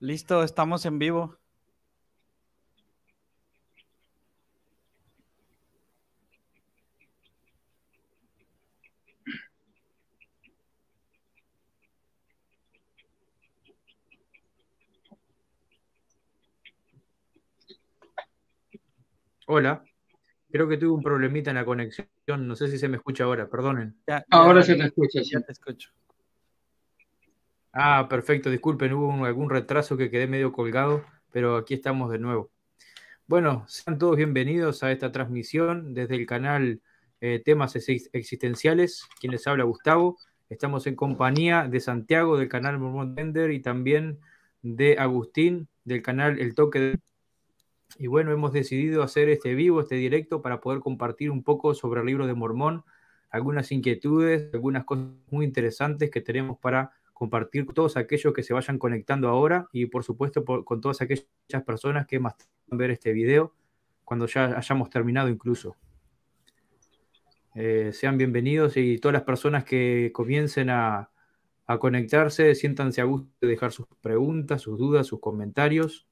Listo, estamos en vivo. Hola, creo que tuve un problemita en la conexión, no sé si se me escucha ahora, perdonen. ahora se te escucha, sí. te escucho. Ah, perfecto, disculpen, hubo algún retraso que quedé medio colgado, pero aquí estamos de nuevo. Bueno, sean todos bienvenidos a esta transmisión desde el canal eh, Temas Existenciales, quien les habla Gustavo. Estamos en compañía de Santiago del canal Mormón Tender y también de Agustín del canal El Toque de... Y bueno, hemos decidido hacer este vivo, este directo, para poder compartir un poco sobre el libro de Mormón, algunas inquietudes, algunas cosas muy interesantes que tenemos para compartir con todos aquellos que se vayan conectando ahora y por supuesto con todas aquellas personas que más ver este video cuando ya hayamos terminado incluso. Eh, sean bienvenidos y todas las personas que comiencen a, conectarse, siéntanse a gusto de dejar sus preguntas, sus dudas, sus comentarios.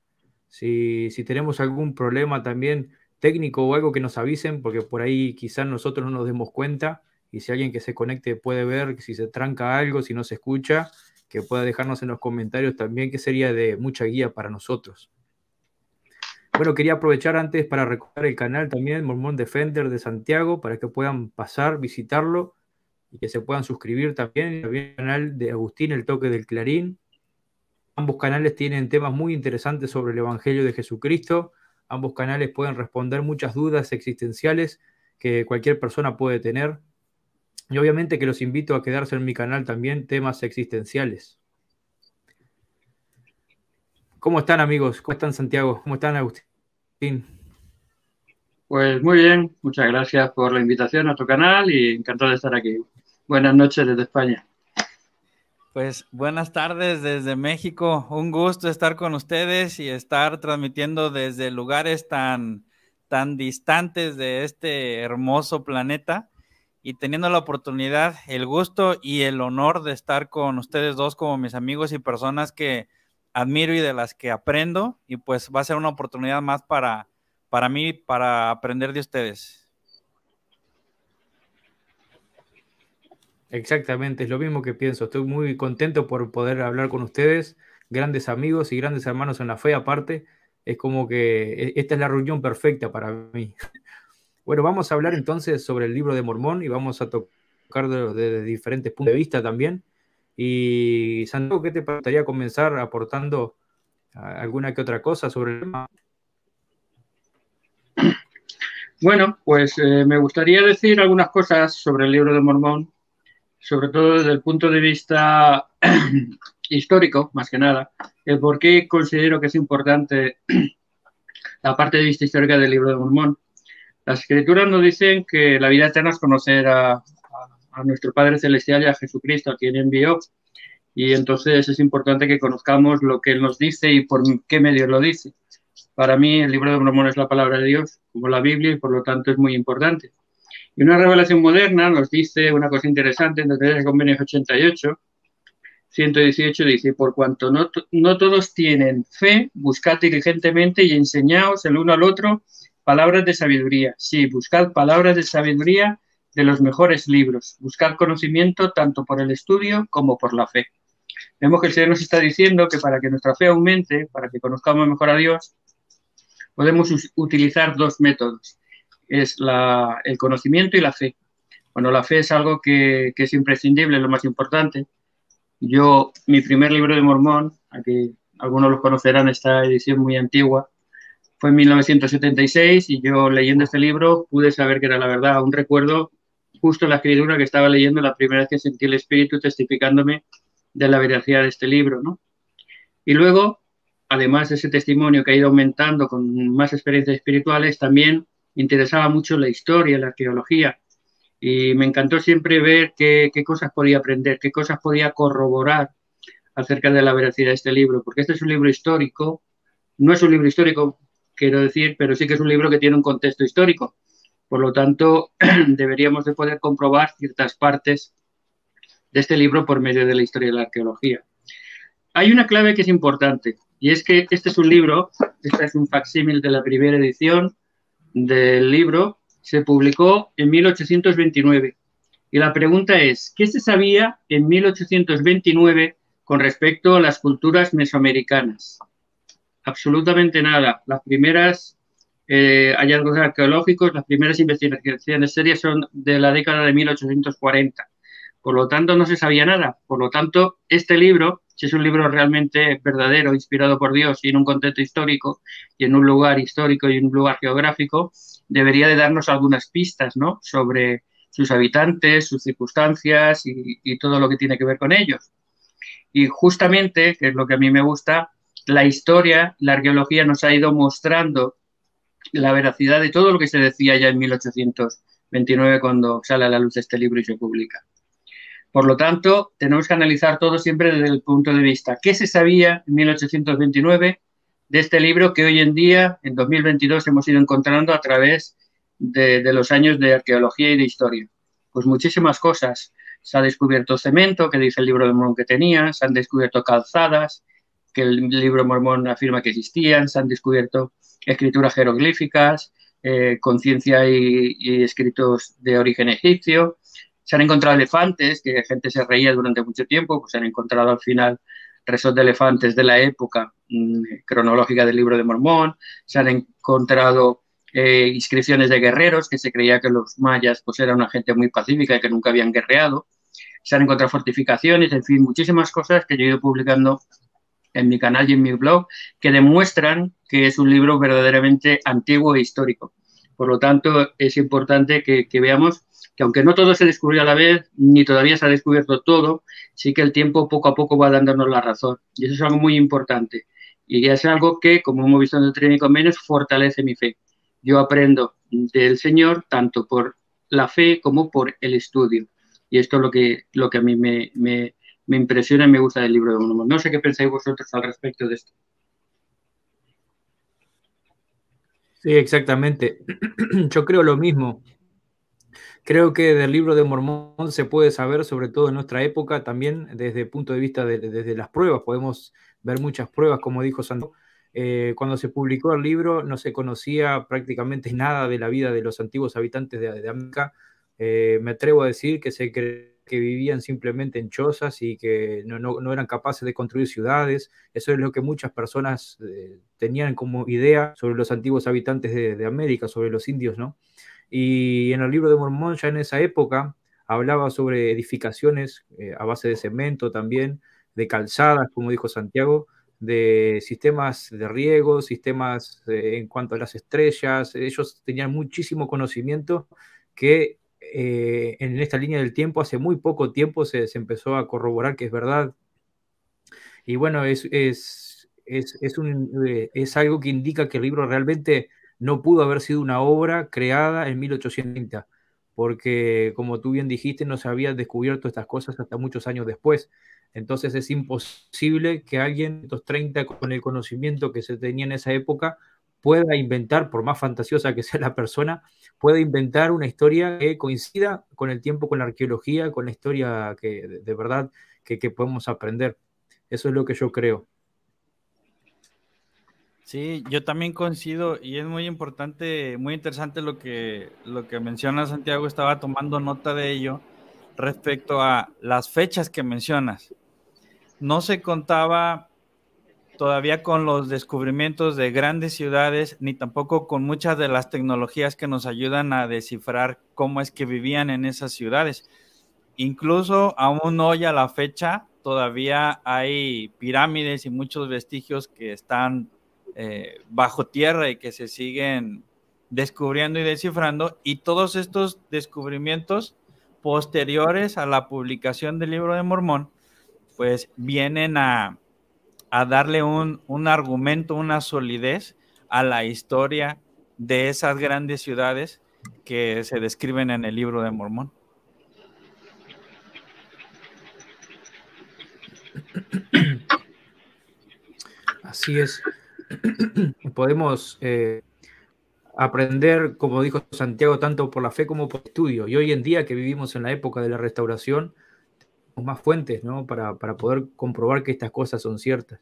Si, si tenemos algún problema también técnico o algo que nos avisen, porque por ahí quizás nosotros no nos demos cuenta y si alguien que se conecte puede ver si se tranca algo, si no se escucha, que pueda dejarnos en los comentarios también, que sería de mucha guía para nosotros. Bueno, quería aprovechar antes para recordar el canal también, Mormón Defender de Santiago, para que puedan pasar, visitarlo y que se puedan suscribir también. También el canal de Agustín, El Toque del Clarín. Ambos canales tienen temas muy interesantes sobre el Evangelio de Jesucristo. Ambos canales pueden responder muchas dudas existenciales que cualquier persona puede tener y obviamente que los invito a quedarse en mi canal también, temas existenciales. ¿Cómo están amigos? ¿Cómo están Santiago? ¿Cómo están Agustín? Pues muy bien, muchas gracias por la invitación a tu canal y encantado de estar aquí. Buenas noches desde España. Pues buenas tardes desde México. Un gusto estar con ustedes y estar transmitiendo desde lugares tan, tan distantes de este hermoso planeta y teniendo la oportunidad, el gusto y el honor de estar con ustedes dos como mis amigos y personas que admiro y de las que aprendo y pues va a ser una oportunidad más para, para mí, para aprender de ustedes. Exactamente, es lo mismo que pienso. Estoy muy contento por poder hablar con ustedes, grandes amigos y grandes hermanos en la fe aparte. Es como que e, esta es la reunión perfecta para mí. Bueno, vamos a hablar entonces sobre el libro de Mormón y vamos a tocar desde de diferentes puntos de vista también. Y Santiago, ¿qué te gustaría comenzar aportando ah, alguna que otra cosa sobre el tema? Bueno, pues eh, me gustaría decir algunas cosas sobre el libro de Mormón, sobre todo desde el punto de vista histórico, más que nada, el por qué considero que es importante la parte de vista histórica del libro de Mormón. Las escrituras nos dicen que la vida eterna es conocer a, nuestro Padre Celestial y a Jesucristo, a quien envió. Y entonces es importante que conozcamos lo que Él nos dice y por qué medio lo dice. Para mí el libro de Mormón es la palabra de Dios, como la Biblia, y por lo tanto es muy importante. Y una revelación moderna nos dice una cosa interesante en el convenio 88, 118 dice, por cuanto no, no, todos tienen fe, buscad diligentemente y enseñaos el uno al otro palabras de sabiduría. Sí, buscad palabras de sabiduría de los mejores libros. Buscad conocimiento tanto por el estudio como por la fe. Vemos que el Señor nos está diciendo que para que nuestra fe aumente, para que conozcamos mejor a Dios, podemos utilizar dos métodos. Es el conocimiento y la fe. Bueno, la fe es algo que, es imprescindible, lo más importante. Yo, mi primer libro de Mormón, aquí algunos lo conocerán, esta edición muy antigua, fue en 1976 y yo leyendo este libro pude saber que era la verdad. Un recuerdo justo la escritura que estaba leyendo la primera vez que sentí el espíritu testificándome de la veracidad de este libro, ¿no? Y luego, además de ese testimonio que ha ido aumentando con más experiencias espirituales, también interesaba mucho la historia, la arqueología. Y me encantó siempre ver qué, qué cosas podía aprender, qué cosas podía corroborar acerca de la veracidad de este libro, porque este es un libro histórico, no es un libro histórico quiero decir, pero sí que es un libro que tiene un contexto histórico. Por lo tanto, deberíamos de poder comprobar ciertas partes de este libro por medio de la historia de la arqueología. Hay una clave que es importante, y es que este es un libro, este es un facsímil de la primera edición del libro, se publicó en 1829. Y la pregunta es, ¿qué se sabía en 1829 con respecto a las culturas mesoamericanas? absolutamente nada. Las primeras eh, hallazgos arqueológicos, las primeras investigaciones serias son de la década de 1840. Por lo tanto, no se sabía nada. Por lo tanto, este libro, si es un libro realmente verdadero, inspirado por Dios y en un contexto histórico y en un lugar histórico y en un lugar geográfico, debería de darnos algunas pistas ¿no? sobre sus habitantes, sus circunstancias y, y todo lo que tiene que ver con ellos. Y justamente, que es lo que a mí me gusta, la historia, la arqueología nos ha ido mostrando la veracidad de todo lo que se decía ya en 1829 cuando sale a la luz este libro y se publica. Por lo tanto, tenemos que analizar todo siempre desde el punto de vista qué se sabía en 1829 de este libro que hoy en día, en 2022, hemos ido encontrando a través de, los años de arqueología y de historia. Pues muchísimas cosas. Se ha descubierto cemento, que dice el libro de Mon que tenía, se han descubierto calzadas, que el libro mormón afirma que existían, se han descubierto escrituras jeroglíficas, eh, conciencia y, escritos de origen egipcio, se han encontrado elefantes, que gente se reía durante mucho tiempo, pues se han encontrado al final restos de elefantes de la época mm, cronológica del libro de Mormón, se han encontrado eh, inscripciones de guerreros, que se creía que los mayas pues eran una gente muy pacífica y que nunca habían guerreado, se han encontrado fortificaciones, en fin, muchísimas cosas que yo he ido publicando en mi canal y en mi blog, que demuestran que es un libro verdaderamente antiguo e histórico. Por lo tanto, es importante que, veamos que aunque no todo se descubrió a la vez, ni todavía se ha descubierto todo, sí que el tiempo poco a poco va dándonos la razón. Y eso es algo muy importante. Y es algo que, como hemos visto en el menos fortalece mi fe. Yo aprendo del Señor tanto por la fe como por el estudio. Y esto es lo que, lo que a mí me, me impresiona y me gusta del libro de Mormón. No sé qué pensáis vosotros al respecto de esto. Sí, exactamente. Yo creo lo mismo. Creo que del libro de Mormón se puede saber, sobre todo en nuestra época, también desde el punto de vista de, desde las pruebas. Podemos ver muchas pruebas, como dijo Santo. Eh, cuando se publicó el libro no se conocía prácticamente nada de la vida de los antiguos habitantes de, América. Eh, me atrevo a decir que se creó que vivían simplemente en chozas y que no, eran capaces de construir ciudades. Eso es lo que muchas personas eh, tenían como idea sobre los antiguos habitantes de, América, sobre los indios, ¿no? Y en el libro de Mormón, ya en esa época, hablaba sobre edificaciones eh, a base de cemento también, de calzadas, como dijo Santiago, de sistemas de riego, sistemas eh, en cuanto a las estrellas. Ellos tenían muchísimo conocimiento que eh, en esta línea del tiempo, hace muy poco tiempo se, empezó a corroborar que es verdad. Y bueno, eh, es, algo que indica que el libro realmente no pudo haber sido una obra creada en 1830, porque como tú bien dijiste, no se habían descubierto estas cosas hasta muchos años después. Entonces es imposible que alguien, 30 con el conocimiento que se tenía en esa época, pueda inventar, por más fantasiosa que sea la persona, puede inventar una historia que coincida con el tiempo, con la arqueología, con la historia que de verdad que, podemos aprender. Eso es lo que yo creo. Sí, yo también coincido y es muy importante, muy interesante lo que, lo que menciona Santiago, estaba tomando nota de ello respecto a las fechas que mencionas. No se contaba todavía con los descubrimientos de grandes ciudades, ni tampoco con muchas de las tecnologías que nos ayudan a descifrar cómo es que vivían en esas ciudades. Incluso aún hoy a la fecha, todavía hay pirámides y muchos vestigios que están eh, bajo tierra y que se siguen descubriendo y descifrando. Y todos estos descubrimientos posteriores a la publicación del libro de Mormón, pues vienen a a darle un, argumento, una solidez a la historia de esas grandes ciudades que se describen en el libro de Mormón. Así es. Podemos eh, aprender, como dijo Santiago, tanto por la fe como por estudio. Y hoy en día que vivimos en la época de la restauración, más fuentes ¿no? para, para, poder comprobar que estas cosas son ciertas.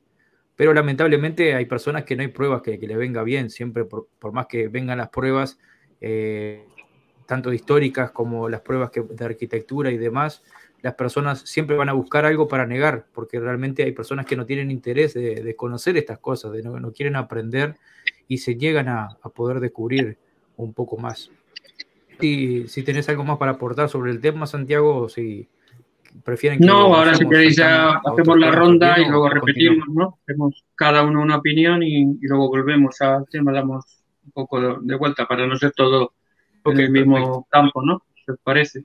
Pero lamentablemente hay personas que no hay pruebas que, le les venga bien, siempre por, más que vengan las pruebas, eh, tanto históricas como las pruebas de arquitectura y demás, las personas siempre van a buscar algo para negar, porque realmente hay personas que no tienen interés de, conocer estas cosas, de no, quieren aprender y se llegan a, poder descubrir un poco más. si tenés algo más para aportar sobre el tema, Santiago, si prefieren que No, ahora si queréis hacemos la ronda y luego repetimos, ¿no? Hacemos cada uno una opinión y, luego volvemos al tema, damos un poco de, vuelta para no ser todo el mismo campo, ¿no? se parece?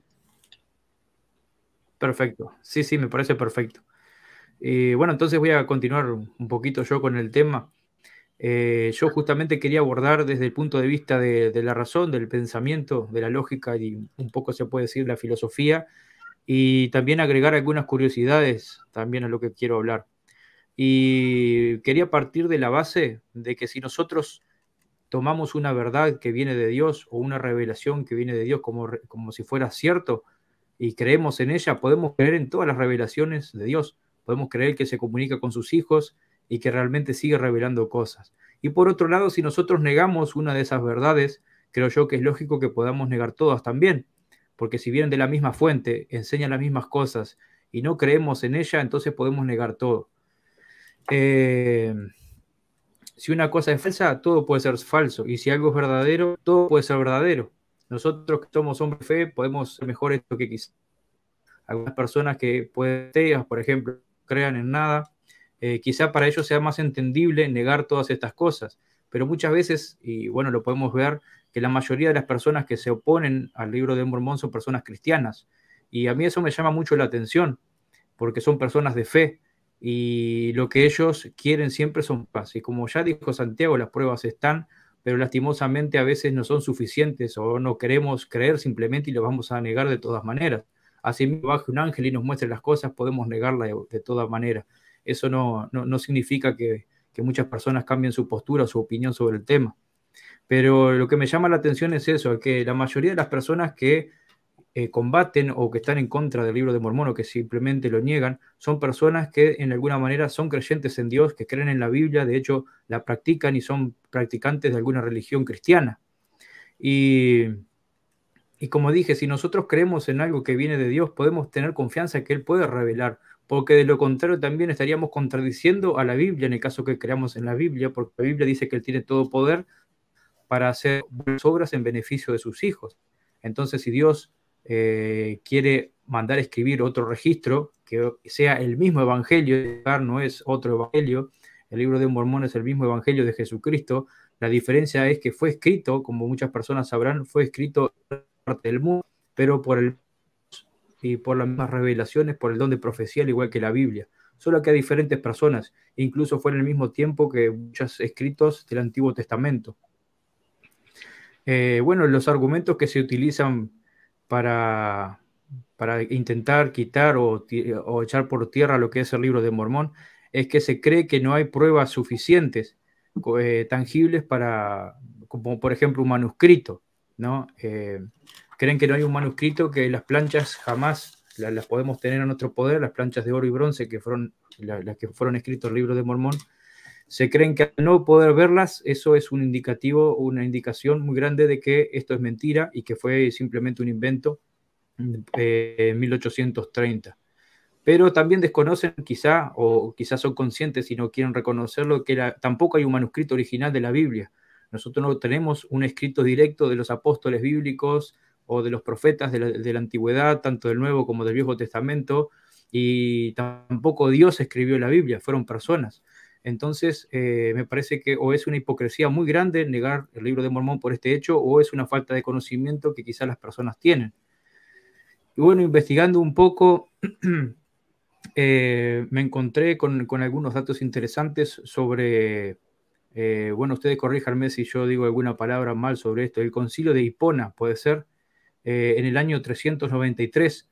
Perfecto, sí, sí, me parece perfecto. Eh, bueno, entonces voy a continuar un poquito yo con el tema. Eh, yo justamente quería abordar desde el punto de vista de, de, la razón, del pensamiento, de la lógica y un poco se puede decir la filosofía, y también agregar algunas curiosidades también a lo que quiero hablar. Y quería partir de la base de que si nosotros tomamos una verdad que viene de Dios o una revelación que viene de Dios como, como si fuera cierto y creemos en ella, podemos creer en todas las revelaciones de Dios, podemos creer que se comunica con sus hijos y que realmente sigue revelando cosas. Y por otro lado, si nosotros negamos una de esas verdades, creo yo que es lógico que podamos negar todas también, porque si vienen de la misma fuente, enseñan las mismas cosas y no creemos en ella, entonces podemos negar todo. Eh, si una cosa es falsa, todo puede ser falso, y si algo es verdadero, todo puede ser verdadero. Nosotros que somos hombres de fe podemos ser esto que quizás. Algunas personas que por ejemplo, crean en nada, eh, quizá para ellos sea más entendible negar todas estas cosas, pero muchas veces, y bueno, lo podemos ver, que la mayoría de las personas que se oponen al libro de Mormón son personas cristianas. Y a mí eso me llama mucho la atención, porque son personas de fe y lo que ellos quieren siempre son paz. Y como ya dijo Santiago, las pruebas están, pero lastimosamente a veces no son suficientes o no queremos creer simplemente y lo vamos a negar de todas maneras. Así mismo baje un ángel y nos muestre las cosas, podemos negarla de, de todas maneras. Eso no, significa que, que muchas personas cambien su postura o su opinión sobre el tema. Pero lo que me llama la atención es eso, que la mayoría de las personas que eh, combaten o que están en contra del libro de Mormón o que simplemente lo niegan, son personas que en alguna manera son creyentes en Dios, que creen en la Biblia, de hecho la practican y son practicantes de alguna religión cristiana. Y, y como dije, si nosotros creemos en algo que viene de Dios, podemos tener confianza que Él puede revelar, porque de lo contrario también estaríamos contradiciendo a la Biblia en el caso que creamos en la Biblia, porque la Biblia dice que Él tiene todo poder para hacer obras en beneficio de sus hijos. Entonces, si Dios eh, quiere mandar escribir otro registro, que sea el mismo evangelio, no es otro evangelio, el libro de un mormón es el mismo evangelio de Jesucristo, la diferencia es que fue escrito, como muchas personas sabrán, fue escrito en parte del mundo, pero por el y por las mismas revelaciones, por el don de profecía, al igual que la Biblia. Solo que a diferentes personas, incluso fue en el mismo tiempo que muchos escritos del Antiguo Testamento. Eh, bueno, los argumentos que se utilizan para, intentar quitar o, echar por tierra lo que es el libro de Mormón es que se cree que no hay pruebas suficientes, eh, tangibles para, como por ejemplo un manuscrito, ¿no? Eh, creen que no hay un manuscrito, que las planchas jamás las, podemos tener a nuestro poder, las planchas de oro y bronce que fueron las que fueron escritos el libro de Mormón, se creen que al no poder verlas, eso es un indicativo, una indicación muy grande de que esto es mentira y que fue simplemente un invento eh, en 1830. Pero también desconocen quizá, o quizás son conscientes y no quieren reconocerlo, que tampoco hay un manuscrito original de la Biblia. Nosotros no tenemos un escrito directo de los apóstoles bíblicos o de los profetas de la antigüedad, tanto del Nuevo como del Viejo Testamento, y tampoco Dios escribió la Biblia, fueron personas. Entonces, eh, me parece que o es una hipocresía muy grande negar el libro de Mormón por este hecho, o es una falta de conocimiento que quizás las personas tienen. Y bueno, investigando un poco, eh, me encontré con, algunos datos interesantes sobre, eh, bueno, ustedes corríjanme si yo digo alguna palabra mal sobre esto, el concilio de Hipona, puede ser, en el año 393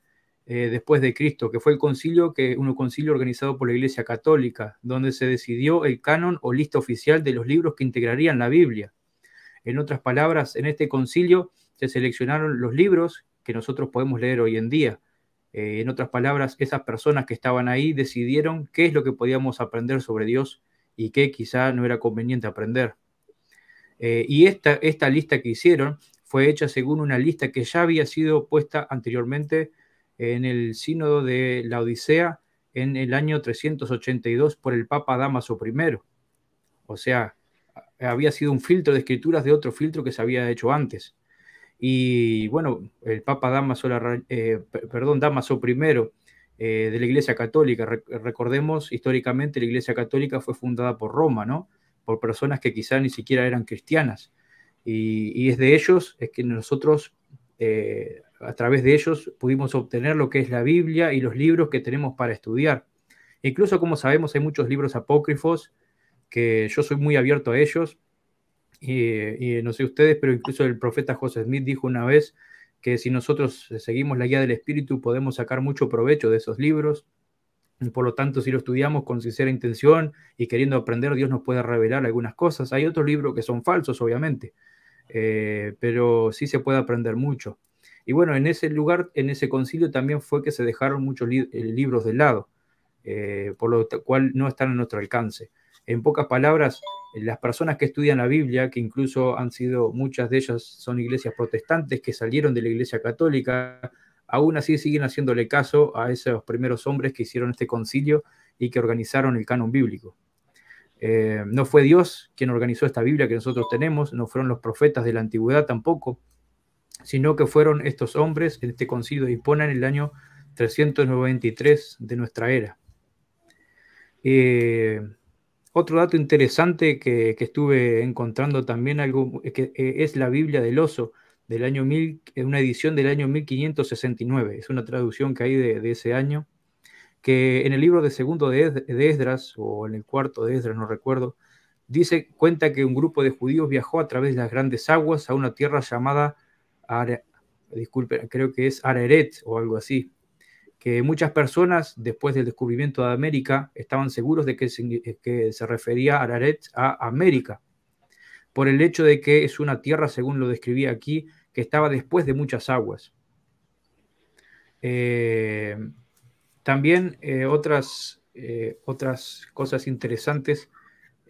eh, después de Cristo, que fue el concilio, que, un concilio organizado por la Iglesia Católica, donde se decidió el canon o lista oficial de los libros que integrarían la Biblia. En otras palabras, en este concilio se seleccionaron los libros que nosotros podemos leer hoy en día. Eh, en otras palabras, esas personas que estaban ahí decidieron qué es lo que podíamos aprender sobre Dios y qué quizá no era conveniente aprender. Eh, y esta, esta lista que hicieron fue hecha según una lista que ya había sido puesta anteriormente en el sínodo de la Odisea en el año 382 por el Papa Damaso I. O sea, había sido un filtro de escrituras de otro filtro que se había hecho antes. Y bueno, el Papa Damaso, eh, perdón, Damaso I eh, de la Iglesia Católica, recordemos históricamente la Iglesia Católica fue fundada por Roma, ¿no? Por personas que quizá ni siquiera eran cristianas. Y, es de ellos es que nosotros eh, a través de ellos pudimos obtener lo que es la Biblia y los libros que tenemos para estudiar. Incluso, como sabemos, hay muchos libros apócrifos que yo soy muy abierto a ellos. Y, no sé ustedes, pero incluso el profeta José Smith dijo una vez que si nosotros seguimos la guía del Espíritu podemos sacar mucho provecho de esos libros. por lo tanto, si lo estudiamos con sincera intención y queriendo aprender, Dios nos puede revelar algunas cosas. Hay otros libros que son falsos, obviamente, eh, pero sí se puede aprender mucho. Y bueno, en ese lugar, en ese concilio también fue que se dejaron muchos eh, libros de lado, eh, por lo cual no están a nuestro alcance. En pocas palabras, las personas que estudian la Biblia, que incluso han sido, muchas de ellas son iglesias protestantes que salieron de la iglesia católica, aún así siguen haciéndole caso a esos primeros hombres que hicieron este concilio y que organizaron el canon bíblico. Eh, no fue Dios quien organizó esta Biblia que nosotros tenemos, no fueron los profetas de la antigüedad tampoco, sino que fueron estos hombres en este concilio de Hipona en el año 393 de nuestra era. Eh, otro dato interesante que, estuve encontrando también algo, que, eh, es la Biblia del Oso, del año mil, una edición del año 1569, es una traducción que hay de, ese año, que en el libro de segundo de, de, Esdras, o en el cuarto de Esdras, no recuerdo, dice, cuenta que un grupo de judíos viajó a través de las grandes aguas a una tierra llamada disculpe creo que es Araret o algo así, que muchas personas después del descubrimiento de América estaban seguros de que se, eh, que se refería Araret a América, por el hecho de que es una tierra, según lo describí aquí, que estaba después de muchas aguas. Eh, también eh, otras, otras cosas interesantes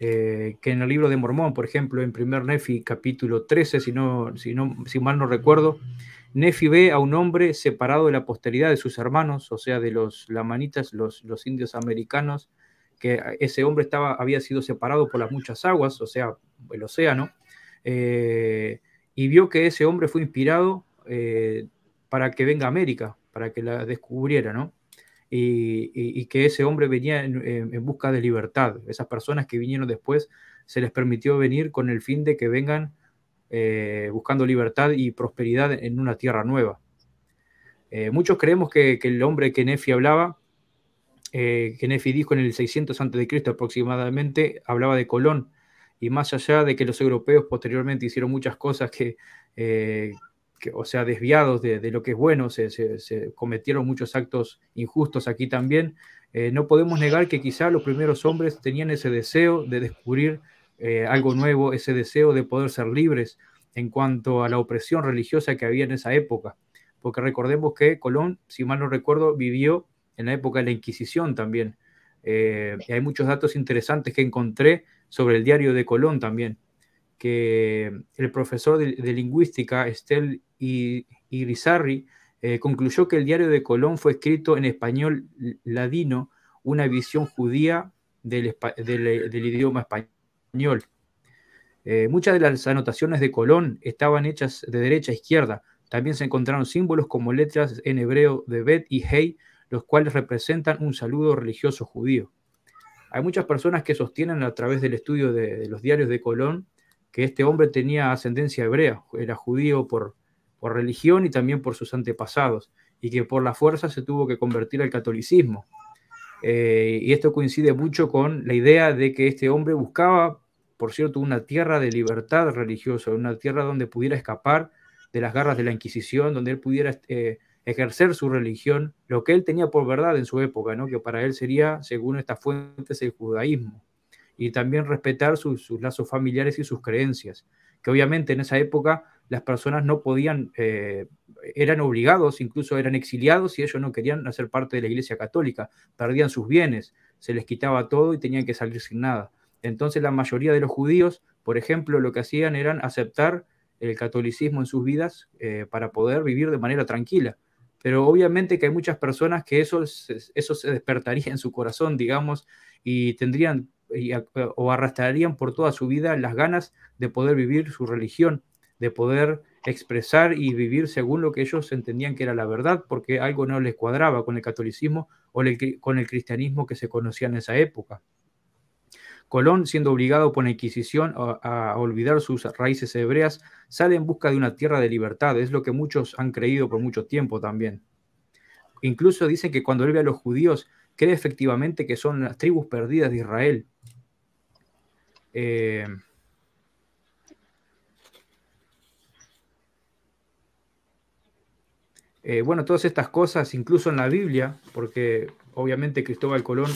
eh, que en el libro de Mormón, por ejemplo, en primer Nefi capítulo 13, si, no, si, no, si mal no recuerdo, Nefi ve a un hombre separado de la posteridad de sus hermanos, o sea, de los lamanitas, los, los indios americanos, que ese hombre estaba, había sido separado por las muchas aguas, o sea, el océano, eh, y vio que ese hombre fue inspirado eh, para que venga a América, para que la descubriera, ¿no? y, que ese hombre venía en, busca de libertad. Esas personas que vinieron después se les permitió venir con el fin de que vengan eh, buscando libertad y prosperidad en una tierra nueva. Eh, muchos creemos que, el hombre que Nefi hablaba, eh, que Nefi dijo en el 600 a.C. aproximadamente, hablaba de Colón, y más allá de que los europeos posteriormente hicieron muchas cosas que, o sea, desviados de, lo que es bueno, se, cometieron muchos actos injustos aquí también, eh, no podemos negar que quizá los primeros hombres tenían ese deseo de descubrir eh, algo nuevo, ese deseo de poder ser libres en cuanto a la opresión religiosa que había en esa época, porque recordemos que Colón, si mal no recuerdo, vivió en la época de la Inquisición también. Eh, y hay muchos datos interesantes que encontré sobre el diario de Colón también que el profesor de, lingüística Estel Irizarry eh, concluyó que el diario de Colón fue escrito en español ladino, una visión judía del, eh, idioma español. Eh, muchas de las anotaciones de Colón estaban hechas de derecha a izquierda. También se encontraron símbolos como letras en hebreo de Bet y Hey, los cuales representan un saludo religioso judío. Hay muchas personas que sostienen a través del estudio de los diarios de Colón que este hombre tenía ascendencia hebrea, era judío por, por religión y también por sus antepasados, y que por la fuerza se tuvo que convertir al catolicismo. Eh, y esto coincide mucho con la idea de que este hombre buscaba, por cierto, una tierra de libertad religiosa, una tierra donde pudiera escapar de las garras de la Inquisición, donde él pudiera eh, ejercer su religión, lo que él tenía por verdad en su época, ¿no? que para él sería, según estas fuentes, el judaísmo y también respetar sus lazos familiares y sus creencias, que obviamente en esa época las personas no podían, eh, eran obligados, incluso eran exiliados y ellos no querían hacer parte de la Iglesia Católica, perdían sus bienes, se les quitaba todo y tenían que salir sin nada. Entonces la mayoría de los judíos, por ejemplo, lo que hacían eran aceptar el catolicismo en sus vidas eh, para poder vivir de manera tranquila. Pero obviamente que hay muchas personas que eso, eso se despertaría en su corazón, digamos, y tendrían o arrastrarían por toda su vida las ganas de poder vivir su religión, de poder expresar y vivir según lo que ellos entendían que era la verdad, porque algo no les cuadraba con el catolicismo o con el cristianismo que se conocía en esa época. Colón, siendo obligado por la Inquisición a, olvidar sus raíces hebreas, sale en busca de una tierra de libertad, es lo que muchos han creído por mucho tiempo también. Incluso dicen que cuando él ve a los judíos cree efectivamente que son las tribus perdidas de Israel. Eh, eh, bueno, todas estas cosas, incluso en la Biblia, porque obviamente Cristóbal Colón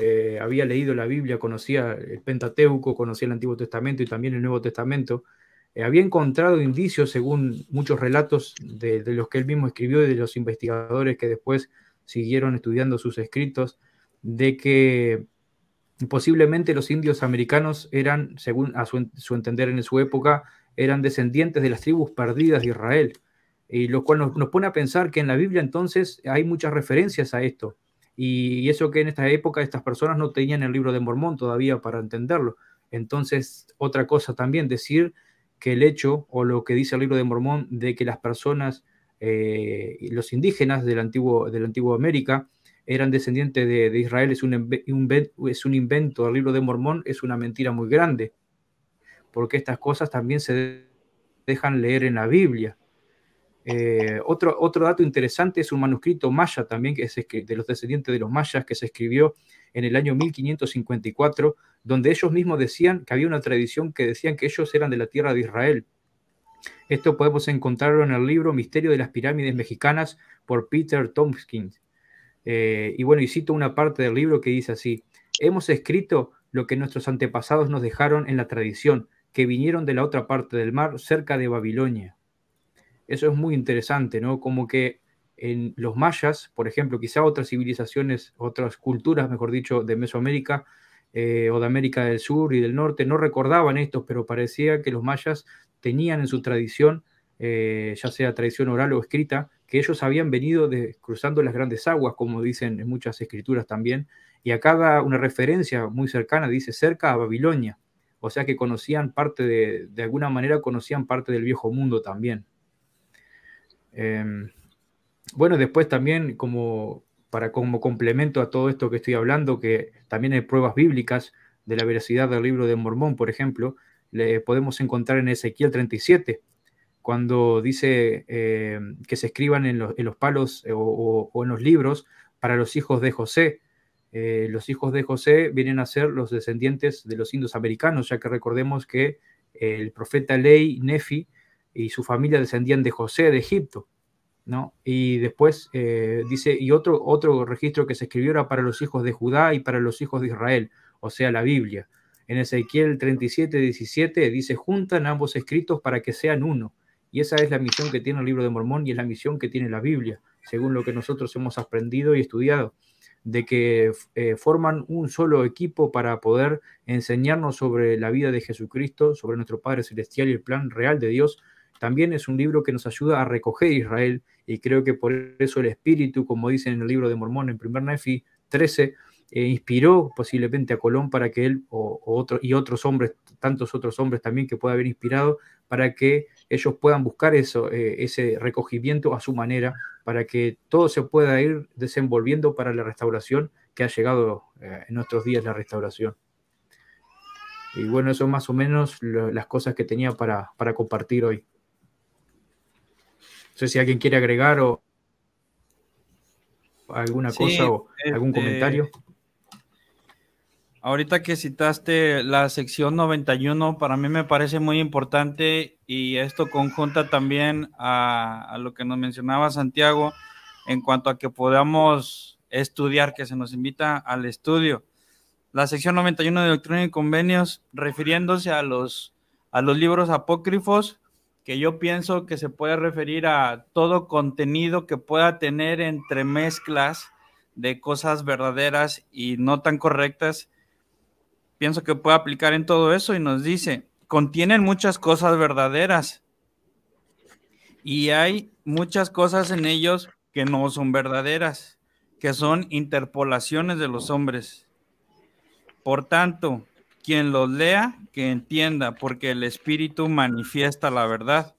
eh, había leído la Biblia, conocía el Pentateuco, conocía el Antiguo Testamento y también el Nuevo Testamento, había encontrado indicios, según muchos relatos de, de, los que él mismo escribió y de los investigadores que después siguieron estudiando sus escritos, de que posiblemente los indios americanos eran, según a su, entender en su época, eran descendientes de las tribus perdidas de Israel, y lo cual nos, nos pone a pensar que en la Biblia entonces hay muchas referencias a esto, y eso que en esta época estas personas no tenían el libro de Mormón todavía para entenderlo. Entonces, otra cosa también, decir que el hecho o lo que dice el libro de Mormón de que las personas eh, los indígenas del antiguo, del América eran descendientes de, Israel, es un, invento, el libro de Mormón es una mentira muy grande, porque estas cosas también se dejan leer en la Biblia. Eh, otro, otro dato interesante es un manuscrito maya también, que es de los descendientes de los mayas, que se escribió en el año 1554, donde ellos mismos decían que había una tradición que decían que ellos eran de la tierra de Israel. Esto podemos encontrarlo en el libro Misterio de las Pirámides Mexicanas por Peter Tompkins. Eh, y bueno, y cito una parte del libro que dice así, hemos escrito lo que nuestros antepasados nos dejaron en la tradición, que vinieron de la otra parte del mar, cerca de Babilonia. Eso es muy interesante, ¿no? Como que en los mayas, por ejemplo, quizá otras civilizaciones, otras culturas, mejor dicho, de Mesoamérica eh, o de América del Sur y del Norte, no recordaban esto, pero parecía que los mayas tenían en su tradición, eh, ya sea tradición oral o escrita, que ellos habían venido cruzando las grandes aguas, como dicen en muchas escrituras también, y acá una referencia muy cercana, dice cerca a Babilonia, o sea que conocían parte de, de alguna manera conocían parte del viejo mundo también. Em, bueno, después también como para como complemento a todo esto que estoy hablando, que también hay pruebas bíblicas de la veracidad del libro de Mormón, por ejemplo, le podemos encontrar en Ezequiel 37, cuando dice eh, que se escriban en, los palos eh, o, en los libros para los hijos de José. Eh, los hijos de José vienen a ser los descendientes de los indios americanos, ya que recordemos que el profeta Ley, Nefi y su familia descendían de José de Egipto. ¿no? Y después dice, y otro, otro registro que se escribió era para los hijos de Judá y para los hijos de Israel, o sea, la Biblia. En Ezequiel 37, 17 dice, juntan ambos escritos para que sean uno. Y esa es la misión que tiene el libro de Mormón y es la misión que tiene la Biblia, según lo que nosotros hemos aprendido y estudiado, de que eh, forman un solo equipo para poder enseñarnos sobre la vida de Jesucristo, sobre nuestro Padre Celestial y el plan real de Dios. También es un libro que nos ayuda a recoger Israel y creo que por eso el espíritu, como dice en el libro de Mormón en primer Nefi 13, eh, inspiró posiblemente a Colón para que él o, y otros hombres, tantos otros hombres también que pueda haber inspirado, para que ellos puedan buscar eso, eh, ese recogimiento a su manera, para que todo se pueda ir desenvolviendo para la restauración que ha llegado eh, en nuestros días la restauración. Y bueno, eso más o menos las cosas que tenía para, compartir hoy. No sé si alguien quiere agregar o alguna cosa o algún este, comentario. Ahorita que citaste la sección 91, para mí me parece muy importante y esto conjunta también a, lo que nos mencionaba Santiago en cuanto a que podamos estudiar, que se nos invita al estudio. La sección 91 de Doctrina y Convenios, refiriéndose a los, a los libros apócrifos, que yo pienso que se puede referir a todo contenido que pueda tener entre mezclas de cosas verdaderas y no tan correctas pienso que puede aplicar en todo eso y nos dice, contienen muchas cosas verdaderas y hay muchas cosas en ellos que no son verdaderas, que son interpolaciones de los hombres. Por tanto, quien los lea, que entienda, porque el Espíritu manifiesta la verdad,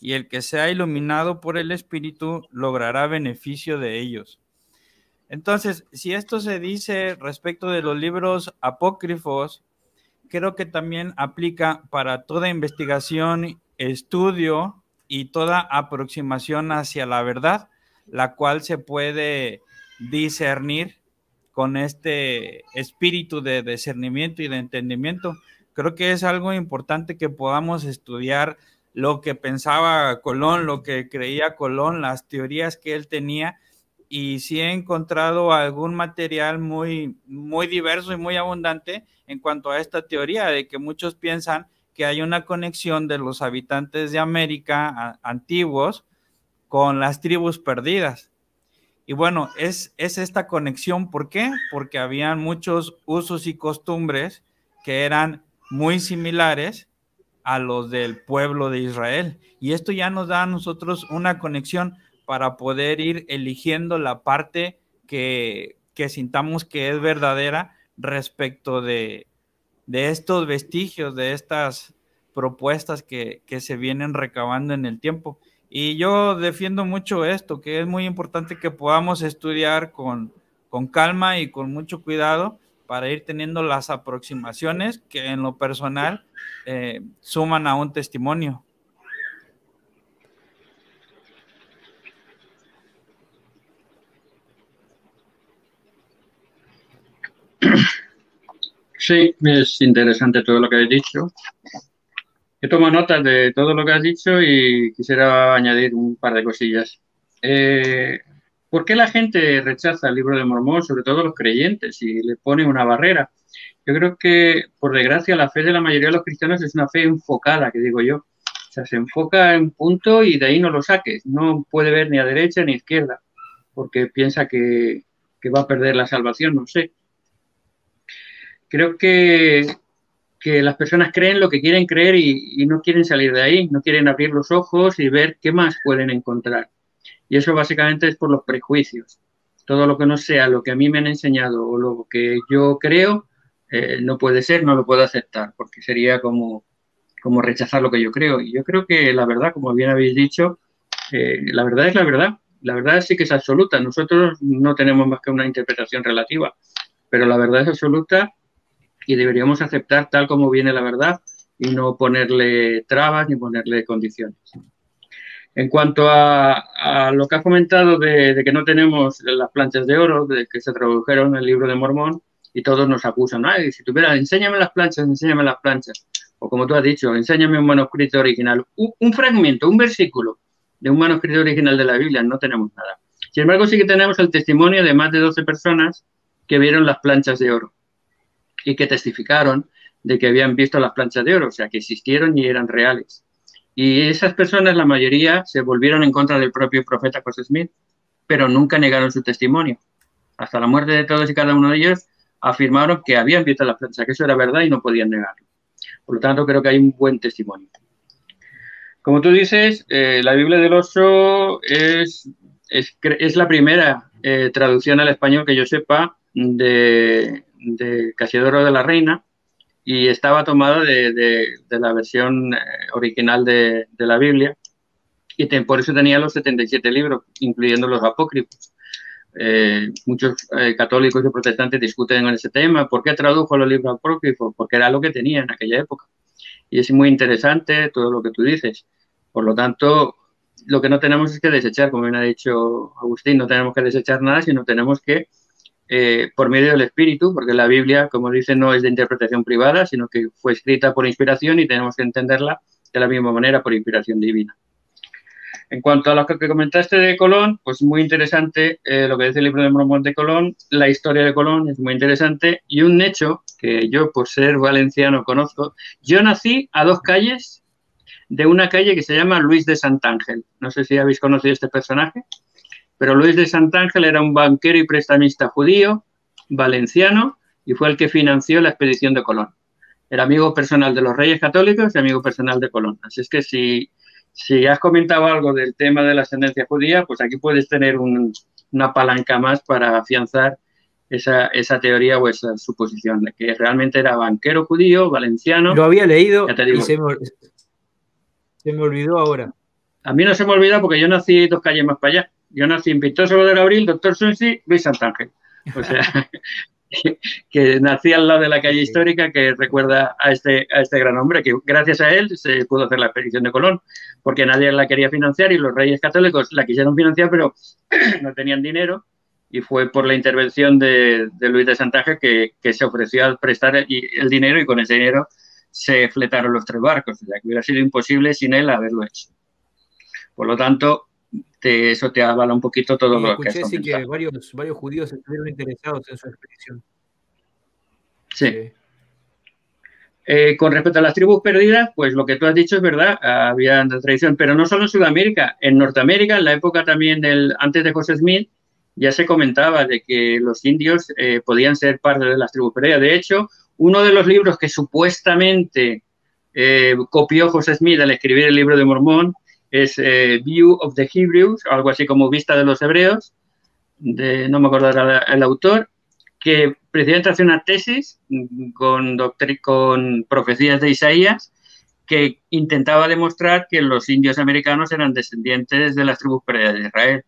y el que sea iluminado por el Espíritu logrará beneficio de ellos. Entonces, si esto se dice respecto de los libros apócrifos, creo que también aplica para toda investigación, estudio y toda aproximación hacia la verdad, la cual se puede discernir con este espíritu de discernimiento y de entendimiento. Creo que es algo importante que podamos estudiar lo que pensaba Colón, lo que creía Colón, las teorías que él tenía y sí he encontrado algún material muy, muy diverso y muy abundante en cuanto a esta teoría de que muchos piensan que hay una conexión de los habitantes de América antiguos con las tribus perdidas. Y bueno, es, es esta conexión, ¿por qué? Porque habían muchos usos y costumbres que eran muy similares a los del pueblo de Israel. Y esto ya nos da a nosotros una conexión para poder ir eligiendo la parte que, sintamos que es verdadera respecto de, estos vestigios, de estas propuestas que, se vienen recabando en el tiempo. Y yo defiendo mucho esto, que es muy importante que podamos estudiar con, con calma y con mucho cuidado para ir teniendo las aproximaciones que en lo personal eh, suman a un testimonio. Sí, es interesante todo lo que has dicho. He tomado notas de todo lo que has dicho y quisiera añadir un par de cosillas. Eh, ¿Por qué la gente rechaza el libro de Mormón, sobre todo los creyentes, y le pone una barrera? Yo creo que, por desgracia, la fe de la mayoría de los cristianos es una fe enfocada, que digo yo. O sea, se enfoca en un punto y de ahí no lo saques. No puede ver ni a derecha ni a izquierda, porque piensa que va a perder la salvación, no sé creo que, las personas creen lo que quieren creer y, no quieren salir de ahí, no quieren abrir los ojos y ver qué más pueden encontrar. Y eso básicamente es por los prejuicios. Todo lo que no sea lo que a mí me han enseñado o lo que yo creo, eh, no puede ser, no lo puedo aceptar, porque sería como, como rechazar lo que yo creo. Y yo creo que la verdad, como bien habéis dicho, eh, la verdad es la verdad. La verdad sí que es absoluta. Nosotros no tenemos más que una interpretación relativa, pero la verdad es absoluta y deberíamos aceptar tal como viene la verdad y no ponerle trabas ni ponerle condiciones. En cuanto a, lo que has comentado de, que no tenemos las planchas de oro, de que se tradujeron en el libro de Mormón, y todos nos acusan, ay, si tuviera, enséñame las planchas, enséñame las planchas. O como tú has dicho, enséñame un manuscrito original, un fragmento, un versículo de un manuscrito original de la Biblia, no tenemos nada. Sin embargo, sí que tenemos el testimonio de más de 12 personas que vieron las planchas de oro y que testificaron de que habían visto las planchas de oro, o sea, que existieron y eran reales. Y esas personas, la mayoría, se volvieron en contra del propio profeta José Smith, pero nunca negaron su testimonio. Hasta la muerte de todos y cada uno de ellos, afirmaron que habían visto las planchas, que eso era verdad y no podían negarlo. Por lo tanto, creo que hay un buen testimonio. Como tú dices, eh, la Biblia del Oso es, es, la primera eh, traducción al español que yo sepa de, de Casiodoro de la Reina y estaba tomada de, la versión eh, original de, la Biblia y por eso tenía los 77 libros, incluyendo los apócrifos. Eh, muchos eh, católicos y protestantes discuten en ese tema, ¿por qué tradujo los libros apócrifos? Porque era lo que tenía en aquella época. Y es muy interesante todo lo que tú dices. Por lo tanto, lo que no tenemos es que desechar, como bien ha dicho Agustín, no tenemos que desechar nada, sino tenemos que eh, por medio del Espíritu, porque la Biblia, como dice, no es de interpretación privada, sino que fue escrita por inspiración y tenemos que entenderla de la misma manera por inspiración divina. En cuanto a lo que comentaste de Colón, pues muy interesante eh, lo que dice el libro de Mormón de Colón, la historia de Colón es muy interesante y un hecho que yo por ser valenciano conozco, yo nací a dos calles de una calle que se llama Luis de Santángel. No sé si habéis conocido este personaje. Pero Luis de Santángel era un banquero y prestamista judío, valenciano, y fue el que financió la expedición de Colón. Era amigo personal de los reyes católicos y amigo personal de Colón. Así es que si, has comentado algo del tema de la ascendencia judía, pues aquí puedes tener una palanca más para afianzar esa, teoría o esa suposición de que realmente era banquero judío, valenciano. Lo había leído y se me, me, olvidó ahora. A mí no se me olvida porque yo nací dos calles más para allá yo nací en Pintoso de Abril, doctor Sunsi, Luis Santángel. O sea, que, nací al lado de la calle histórica que recuerda a este, a este gran hombre, que gracias a él se pudo hacer la expedición de Colón, porque nadie la quería financiar y los reyes católicos la quisieron financiar, pero no tenían dinero y fue por la intervención de, Luis de Santángel... que, se ofreció a prestar el, dinero y con ese dinero se fletaron los tres barcos, ya que hubiera sido imposible sin él haberlo hecho. Por lo tanto, este, eso te avala un poquito todo lo que escuché, sí que varios, judíos estuvieron interesados en su expedición. Sí. Eh, eh, con respecto a las tribus perdidas, pues lo que tú has dicho es verdad, había tradición, pero no solo en Sudamérica, en Norteamérica, en la época también del, antes de José Smith, ya se comentaba de que los indios eh, podían ser parte de las tribus perdidas. De hecho, uno de los libros que supuestamente copió José Smith al escribir el libro de Mormón es eh, View of the Hebrews, algo así como Vista de los Hebreos, de, no me acuerdo el autor, que precisamente hace una tesis con, profecías de Isaías que intentaba demostrar que los indios americanos eran descendientes de las tribus de Israel.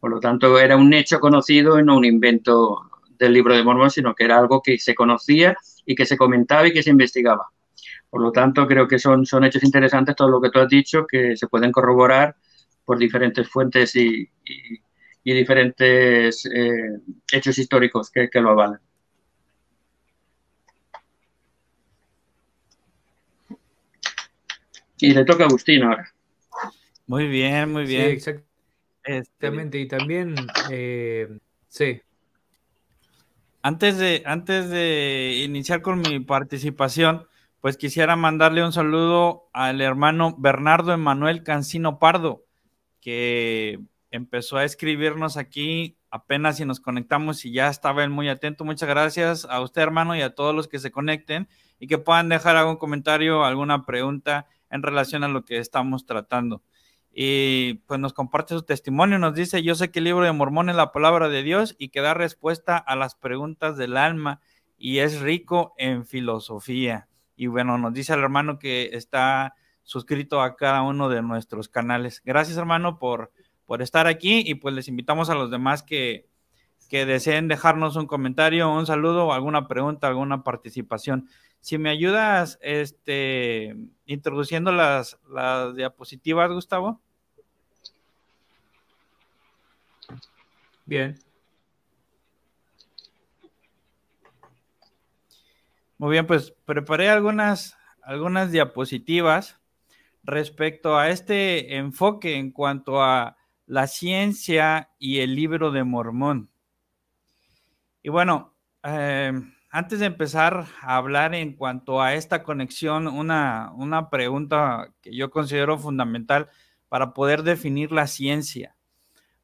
Por lo tanto, era un hecho conocido y no un invento del libro de Mormon, sino que era algo que se conocía y que se comentaba y que se investigaba. Por lo tanto, creo que son, son hechos interesantes todo lo que tú has dicho, que se pueden corroborar por diferentes fuentes y, diferentes eh, hechos históricos que, que lo avalan. Y le toca a Agustín ahora. Muy bien, muy bien. Este, exactamente. Y también, eh, sí. Antes de, antes de iniciar con mi participación, pues quisiera mandarle un saludo al hermano Bernardo Emanuel Cancino Pardo, que empezó a escribirnos aquí apenas si nos conectamos y ya estaba él muy atento. Muchas gracias a usted, hermano, y a todos los que se conecten y que puedan dejar algún comentario, alguna pregunta en relación a lo que estamos tratando. Y pues nos comparte su testimonio, nos dice, yo sé que el libro de Mormón es la palabra de Dios y que da respuesta a las preguntas del alma y es rico en filosofía. Y bueno, nos dice el hermano que está suscrito a cada uno de nuestros canales. Gracias, hermano, por, por estar aquí y pues les invitamos a los demás que, deseen dejarnos un comentario, un saludo, alguna pregunta, alguna participación. Si me ayudas este, introduciendo las, las diapositivas, Gustavo. Bien. Muy bien, pues preparé algunas, algunas diapositivas respecto a este enfoque en cuanto a la ciencia y el libro de Mormón. Y bueno, eh, antes de empezar a hablar en cuanto a esta conexión, una, una pregunta que yo considero fundamental para poder definir la ciencia.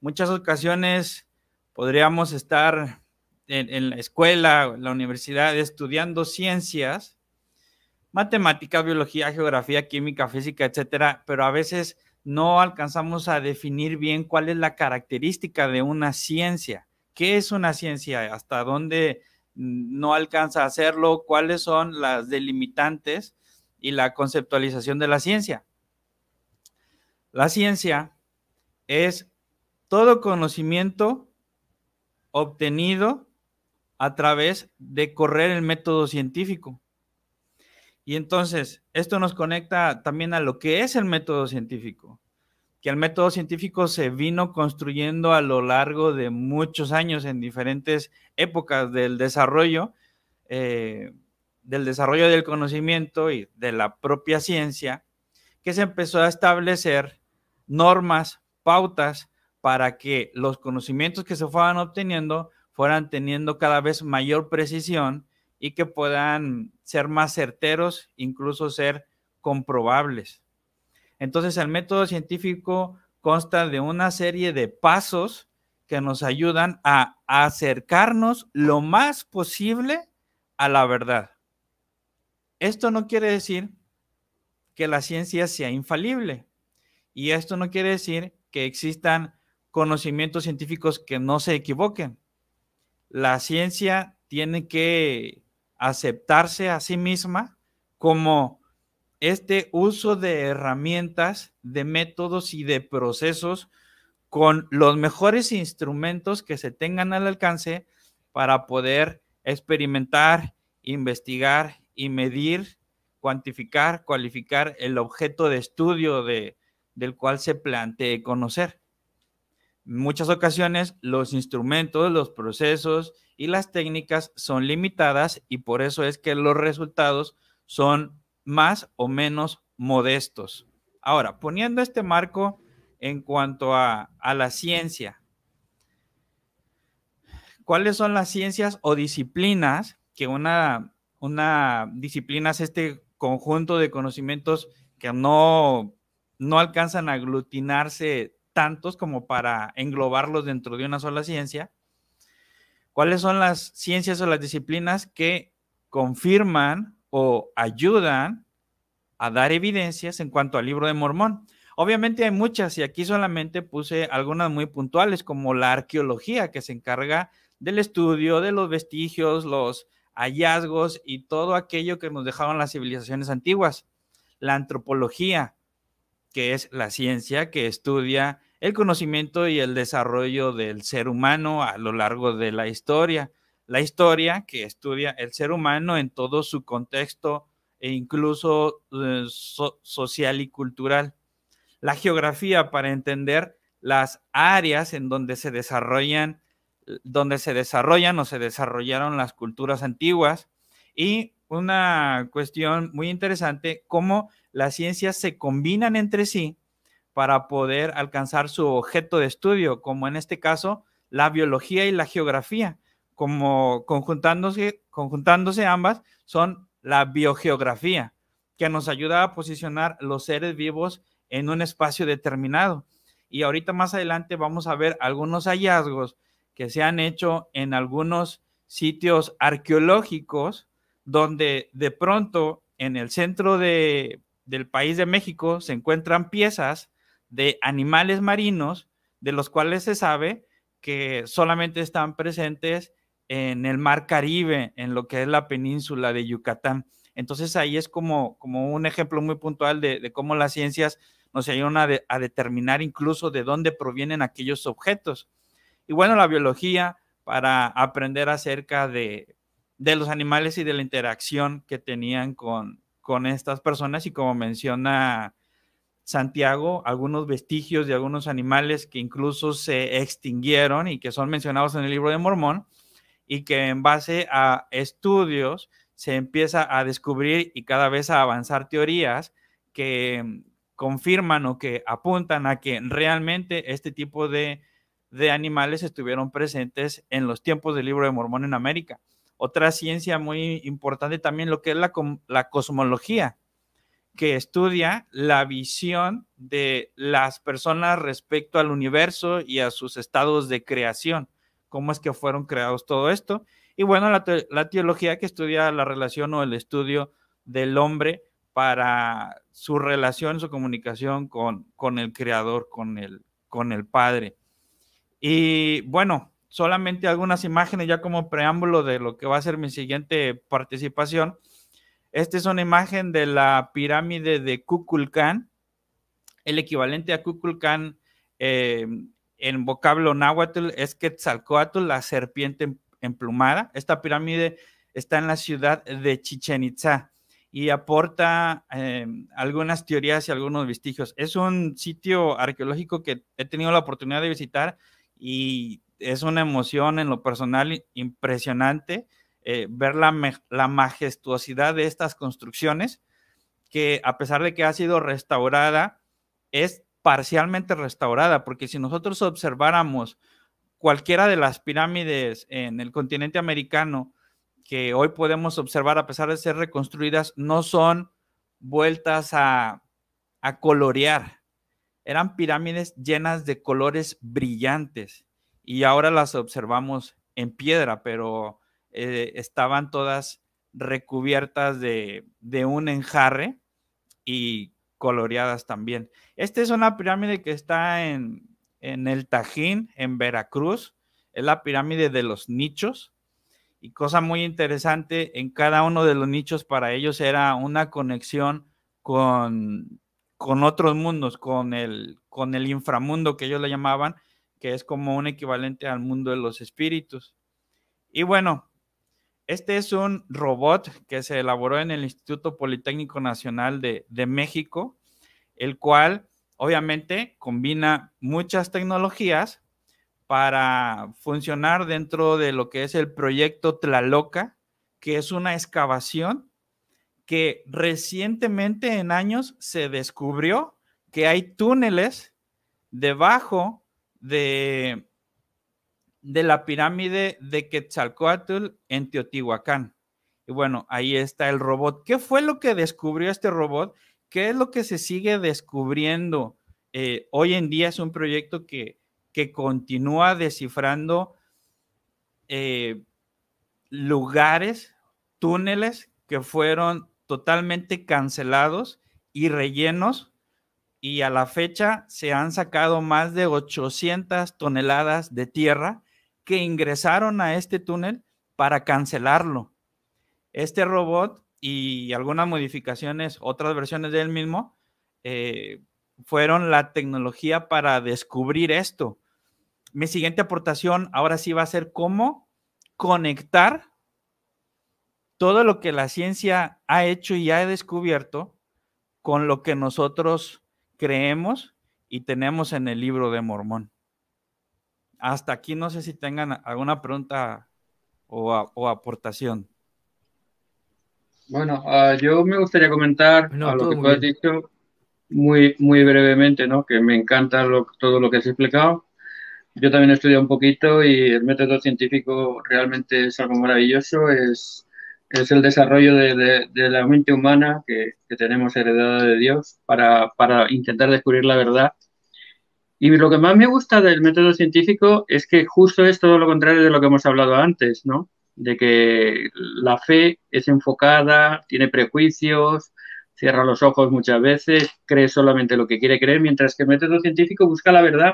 Muchas ocasiones podríamos estar en, la escuela, la universidad, estudiando ciencias, matemática, biología, geografía, química, física, etcétera, pero a veces no alcanzamos a definir bien cuál es la característica de una ciencia. ¿Qué es una ciencia? ¿Hasta dónde no alcanza a hacerlo? ¿Cuáles son las delimitantes y la conceptualización de la ciencia? La ciencia es todo conocimiento obtenido a través de correr el método científico. Y entonces, esto nos conecta también a lo que es el método científico, que el método científico se vino construyendo a lo largo de muchos años en diferentes épocas del desarrollo, eh, del desarrollo del conocimiento y de la propia ciencia, que se empezó a establecer normas, pautas para que los conocimientos que se fueran obteniendo fueran teniendo cada vez mayor precisión y que puedan ser más certeros, incluso ser comprobables. Entonces el método científico consta de una serie de pasos que nos ayudan a acercarnos lo más posible a la verdad. Esto no quiere decir que la ciencia sea infalible y esto no quiere decir que existan conocimientos científicos que no se equivoquen la ciencia tiene que aceptarse a sí misma como este uso de herramientas, de métodos y de procesos con los mejores instrumentos que se tengan al alcance para poder experimentar, investigar y medir, cuantificar, cualificar el objeto de estudio de, del cual se plantee conocer muchas ocasiones los instrumentos, los procesos y las técnicas son limitadas y por eso es que los resultados son más o menos modestos. Ahora, poniendo este marco en cuanto a, la ciencia, ¿cuáles son las ciencias o disciplinas que una, una disciplina es este conjunto de conocimientos que no, no alcanzan a aglutinarse tantos como para englobarlos dentro de una sola ciencia. ¿Cuáles son las ciencias o las disciplinas que confirman o ayudan a dar evidencias en cuanto al libro de Mormón? Obviamente hay muchas y aquí solamente puse algunas muy puntuales como la arqueología que se encarga del estudio de los vestigios, los hallazgos y todo aquello que nos dejaron las civilizaciones antiguas. La antropología, que es la ciencia que estudia el conocimiento y el desarrollo del ser humano a lo largo de la historia. La historia que estudia el ser humano en todo su contexto e incluso eh, social y cultural. La geografía para entender las áreas en donde se desarrollan eh, donde se desarrollan o se desarrollaron las culturas antiguas y una cuestión muy interesante, cómo las ciencias se combinan entre sí para poder alcanzar su objeto de estudio, como en este caso la biología y la geografía, como conjuntándose, conjuntándose ambas son la biogeografía, que nos ayuda a posicionar los seres vivos en un espacio determinado. Y ahorita más adelante vamos a ver algunos hallazgos que se han hecho en algunos sitios arqueológicos donde de pronto en el centro del país de México se encuentran piezas de animales marinos, de los cuales se sabe que solamente están presentes en el mar Caribe, en lo que es la península de Yucatán. Entonces ahí es como, como un ejemplo muy puntual de, cómo las ciencias nos ayudan a, determinar incluso de dónde provienen aquellos objetos. Y bueno, la biología para aprender acerca de, los animales y de la interacción que tenían con, con estas personas y como menciona Santiago algunos vestigios de algunos animales que incluso se extinguieron y que son mencionados en el libro de Mormón y que en base a estudios se empieza a descubrir y cada vez a avanzar teorías que confirman o que apuntan a que realmente este tipo de, animales estuvieron presentes en los tiempos del libro de Mormón en América. Otra ciencia muy importante también lo que es la, la cosmología que estudia la visión de las personas respecto al universo y a sus estados de creación, cómo es que fueron creados todo esto. Y bueno, la, teología que estudia la relación o el estudio del hombre para su relación, su comunicación con, con el creador, con el, con el Padre. Y bueno, solamente algunas imágenes ya como preámbulo de lo que va a ser mi siguiente participación esta es una imagen de la pirámide de Kukulkan, el equivalente a Kukulkan eh, en vocablo náhuatl es Quetzalcoatl, la serpiente em, emplumada. Esta pirámide está en la ciudad de Chichen Itza y aporta em, algunas teorías y algunos vestigios. Es un sitio arqueológico que he tenido la oportunidad de visitar y es una emoción en lo personal impresionante eh, ver la, la, majestuosidad de estas construcciones, que a pesar de que ha sido restaurada, es parcialmente restaurada, porque si nosotros observáramos cualquiera de las pirámides en el continente americano que hoy podemos observar, a pesar de ser reconstruidas, no son vueltas a, a colorear, eran pirámides llenas de colores brillantes y ahora las observamos en piedra, pero eh, estaban todas recubiertas de, un enjarre y coloreadas también. Esta es una pirámide que está en, el Tajín, en Veracruz. Es la pirámide de los nichos. Y cosa muy interesante, en cada uno de los nichos para ellos era una conexión con, con otros mundos, con el, con el inframundo que ellos le llamaban, que es como un equivalente al mundo de los espíritus. Y bueno, este es un robot que se elaboró en el Instituto Politécnico Nacional de, México, el cual obviamente combina muchas tecnologías para funcionar dentro de lo que es el proyecto Tlaloca, que es una excavación que recientemente en años se descubrió que hay túneles debajo de de la pirámide de Quetzalcoatl en Teotihuacán. Y bueno, ahí está el robot. ¿Qué fue lo que descubrió este robot? ¿Qué es lo que se sigue descubriendo? Eh, hoy en día es un proyecto que, que continúa descifrando eh, lugares, túneles que fueron totalmente cancelados y rellenos y a la fecha se han sacado más de 800 toneladas de tierra que ingresaron a este túnel para cancelarlo. Este robot y algunas modificaciones, otras versiones del mismo, eh, fueron la tecnología para descubrir esto. Mi siguiente aportación ahora sí va a ser cómo conectar todo lo que la ciencia ha hecho y ha descubierto con lo que nosotros creemos y tenemos en el libro de Mormón hasta aquí no sé si tengan alguna pregunta o, aportación. Bueno, ah, yo me gustaría comentar a lo que has dicho muy, brevemente, ¿no? que me encanta todo lo que has explicado. Yo también he estudiado un poquito y el método científico realmente es algo maravilloso, es, el desarrollo de, la mente humana que, tenemos heredada de Dios para intentar descubrir la verdad y lo que más me gusta del método científico es que justo es todo lo contrario de lo que hemos hablado antes, ¿no? De que la fe es enfocada, tiene prejuicios, cierra los ojos muchas veces, cree solamente lo que quiere creer, mientras que el método científico busca la verdad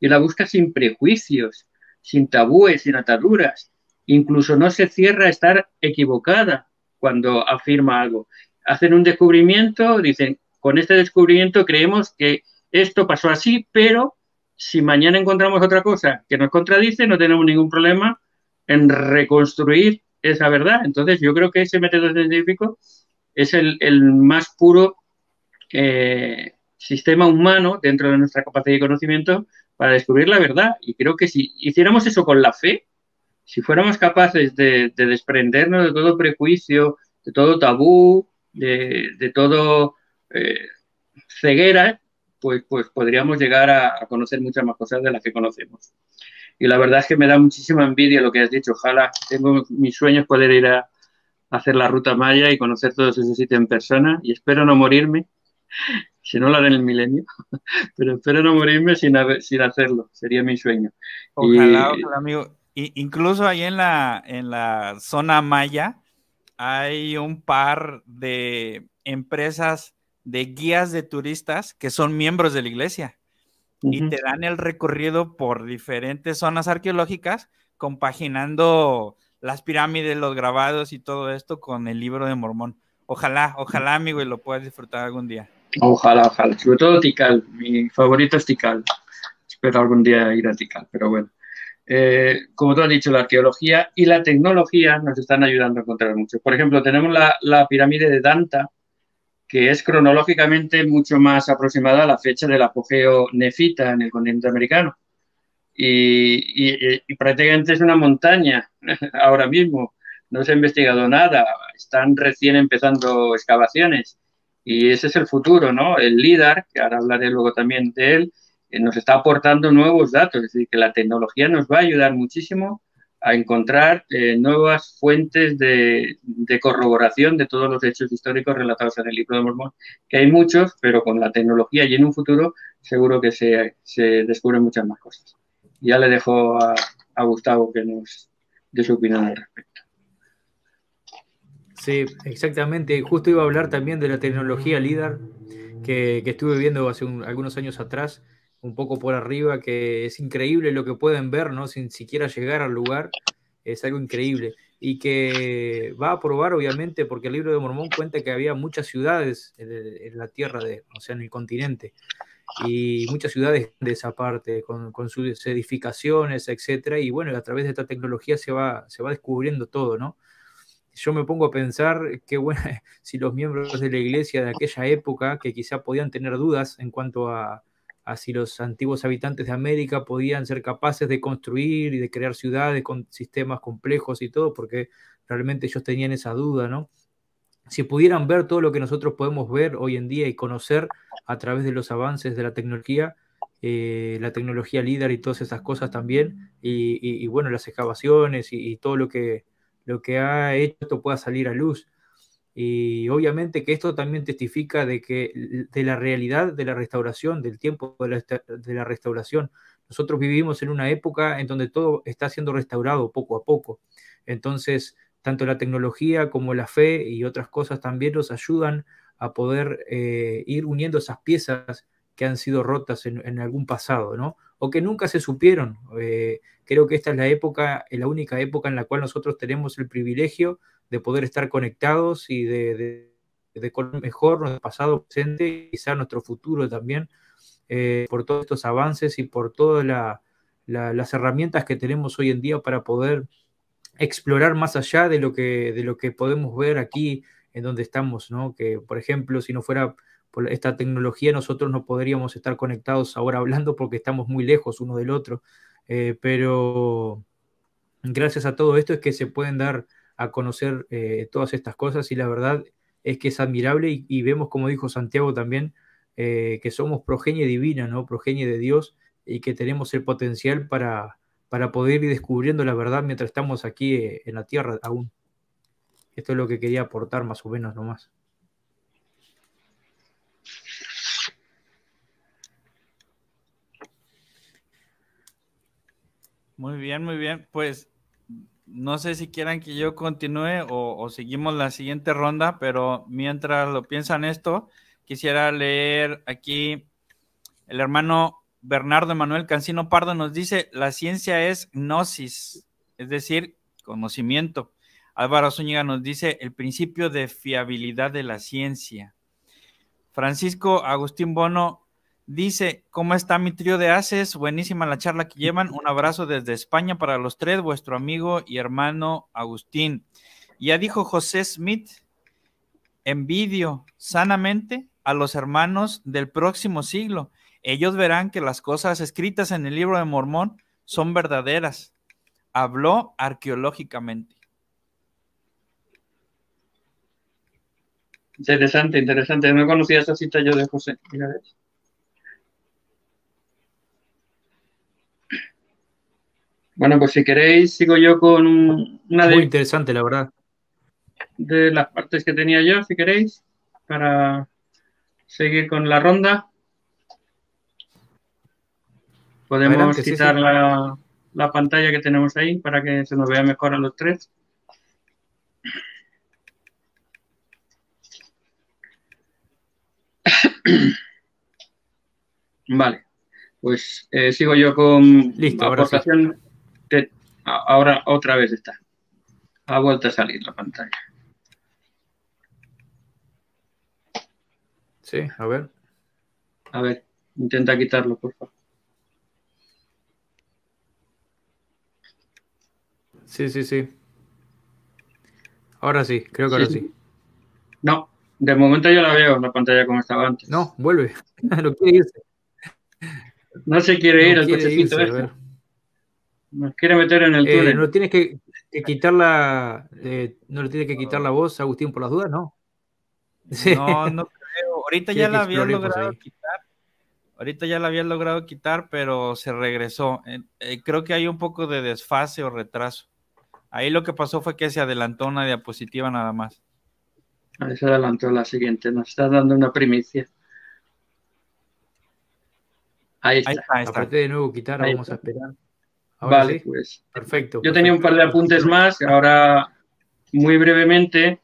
y la busca sin prejuicios, sin tabúes, sin ataduras. Incluso no se cierra a estar equivocada cuando afirma algo. Hacen un descubrimiento, dicen, con este descubrimiento creemos que esto pasó así, pero si mañana encontramos otra cosa que nos contradice, no tenemos ningún problema en reconstruir esa verdad. Entonces, yo creo que ese método científico es el, más puro eh, sistema humano dentro de nuestra capacidad de conocimiento para descubrir la verdad. Y creo que si hiciéramos eso con la fe, si fuéramos capaces de, desprendernos de todo prejuicio, de todo tabú, de, todo eh, ceguera, pues, pues podríamos llegar a, conocer muchas más cosas de las que conocemos. Y la verdad es que me da muchísima envidia lo que has dicho. Ojalá tengo mis sueños poder ir a, hacer la ruta maya y conocer todos esos sitios en persona y espero no morirme, si no lo haré en el milenio, pero espero no morirme sin, sin hacerlo, sería mi sueño. Ojalá, amigo. incluso ahí en la, en la zona maya hay un par de empresas de guías de turistas que son miembros de la iglesia y te dan el recorrido por diferentes zonas arqueológicas compaginando las pirámides, los grabados y todo esto con el libro de Mormón. Ojalá, ojalá, amigo, y lo puedas disfrutar algún día. Ojalá, ojalá. Sobre todo Tikal, mi favorito es Tikal. Espero algún día ir a Tikal, pero bueno. Eh, como tú has dicho, la arqueología y la tecnología nos están ayudando a encontrar mucho. Por ejemplo, tenemos la pirámide de Danta, que es cronológicamente mucho más aproximada a la fecha del apogeo nefita en el continente americano. Y, y, prácticamente es una montaña ahora mismo. No se ha investigado nada, están recién empezando excavaciones y ese es el futuro, ¿no? El LIDAR, que ahora hablaré luego también de él, eh, nos está aportando nuevos datos, es decir, que la tecnología nos va a ayudar muchísimo a encontrar eh, nuevas fuentes de, corroboración de todos los hechos históricos relatados en el libro de Mormón, que hay muchos, pero con la tecnología y en un futuro seguro que se, descubren muchas más cosas. Ya le dejo a, Gustavo que nos dé su opinión al respecto. Sí, exactamente. Justo iba a hablar también de la tecnología LIDAR que, estuve viendo hace algunos años atrás un poco por arriba, que es increíble lo que pueden ver, ¿no? Sin siquiera llegar al lugar, es algo increíble. Y que va a probar, obviamente, porque el libro de Mormón cuenta que había muchas ciudades eh, en la tierra, de, o sea, en el continente, y muchas ciudades de esa parte, con, sus edificaciones, etcétera, y bueno, a través de esta tecnología se va, se va descubriendo todo, ¿no? yo me pongo a pensar que bueno, si los miembros de la iglesia de aquella época, que quizá podían tener dudas en cuanto a, si los antiguos habitantes de América podían ser capaces de construir y de crear ciudades con sistemas complejos y todo, porque realmente ellos tenían esa duda, ¿no? Si pudieran ver todo lo que nosotros podemos ver hoy en día y conocer a través de los avances de la tecnología, eh, la tecnología líder y todas esas cosas también, y, bueno, las excavaciones y, todo lo que, lo que ha hecho, esto pueda salir a luz. Y obviamente que esto también testifica de, que, de la realidad de la restauración, del tiempo de la, restauración. Nosotros vivimos en una época en donde todo está siendo restaurado poco a poco. Entonces, tanto la tecnología como la fe y otras cosas también nos ayudan a poder eh, ir uniendo esas piezas que han sido rotas en, algún pasado, ¿no? O que nunca se supieron. Eh, creo que esta es la época, la única época en la cual nosotros tenemos el privilegio de poder estar conectados y de, de, mejor nuestro pasado, presente y quizá nuestro futuro también, eh, por todos estos avances y por todas las herramientas que tenemos hoy en día para poder explorar más allá de lo que, de lo que podemos ver aquí en donde estamos, ¿no? Que, por ejemplo, si no fuera por esta tecnología, nosotros no podríamos estar conectados ahora hablando porque estamos muy lejos uno del otro. Eh, pero gracias a todo esto es que se pueden dar a conocer eh, todas estas cosas y la verdad es que es admirable y, vemos, como dijo Santiago también, eh, que somos progenie divina, ¿no? progenie de Dios y que tenemos el potencial para, para poder ir descubriendo la verdad mientras estamos aquí eh, en la tierra aún. Esto es lo que quería aportar más o menos nomás. Muy bien, muy bien. Pues no sé si quieran que yo continúe o, seguimos la siguiente ronda, pero mientras lo piensan esto, quisiera leer aquí el hermano Bernardo Manuel Cancino Pardo nos dice, la ciencia es gnosis, es decir, conocimiento. Álvaro Zúñiga nos dice, el principio de fiabilidad de la ciencia. Francisco Agustín Bono Dice, ¿cómo está mi trío de haces? Buenísima la charla que llevan. Un abrazo desde España para los tres, vuestro amigo y hermano Agustín. Ya dijo José Smith, envidio sanamente a los hermanos del próximo siglo. Ellos verán que las cosas escritas en el libro de Mormón son verdaderas. Habló arqueológicamente. Interesante, interesante. No conocía esta cita yo de José. Mira Bueno, pues si queréis, sigo yo con una de. interesante, la verdad. De las partes que tenía yo, si queréis, para seguir con la ronda. Podemos quitar La, pantalla que tenemos ahí para que se nos vea mejor a los tres. Vale, pues eh, sigo yo con Listo, aportación, ahora otra vez está. Ha vuelto a salir la pantalla. Sí, a ver. A ver, intenta quitarlo, por favor. Sí, sí, sí. Ahora sí, creo que ahora sí. No, de momento yo la veo la pantalla como estaba antes. No, vuelve. no No se quiere ir cochecito este. Nos quiere meter en el eh, túnel. ¿No tienes que, que eh, no le tiene que quitar la voz, Agustín, por las dudas, no? No, no creo. Ahorita ya la había logrado quitar. Ahorita ya la había logrado quitar, pero se regresó. Eh, creo que hay un poco de desfase o retraso. Ahí lo que pasó fue que se adelantó una diapositiva nada más. Ahí se adelantó la siguiente. Nos está dando una primicia. Ahí está. de nuevo quitar, vamos a esperar vale, pues. perfecto. Yo tenía un par de apuntes más, ahora muy brevemente.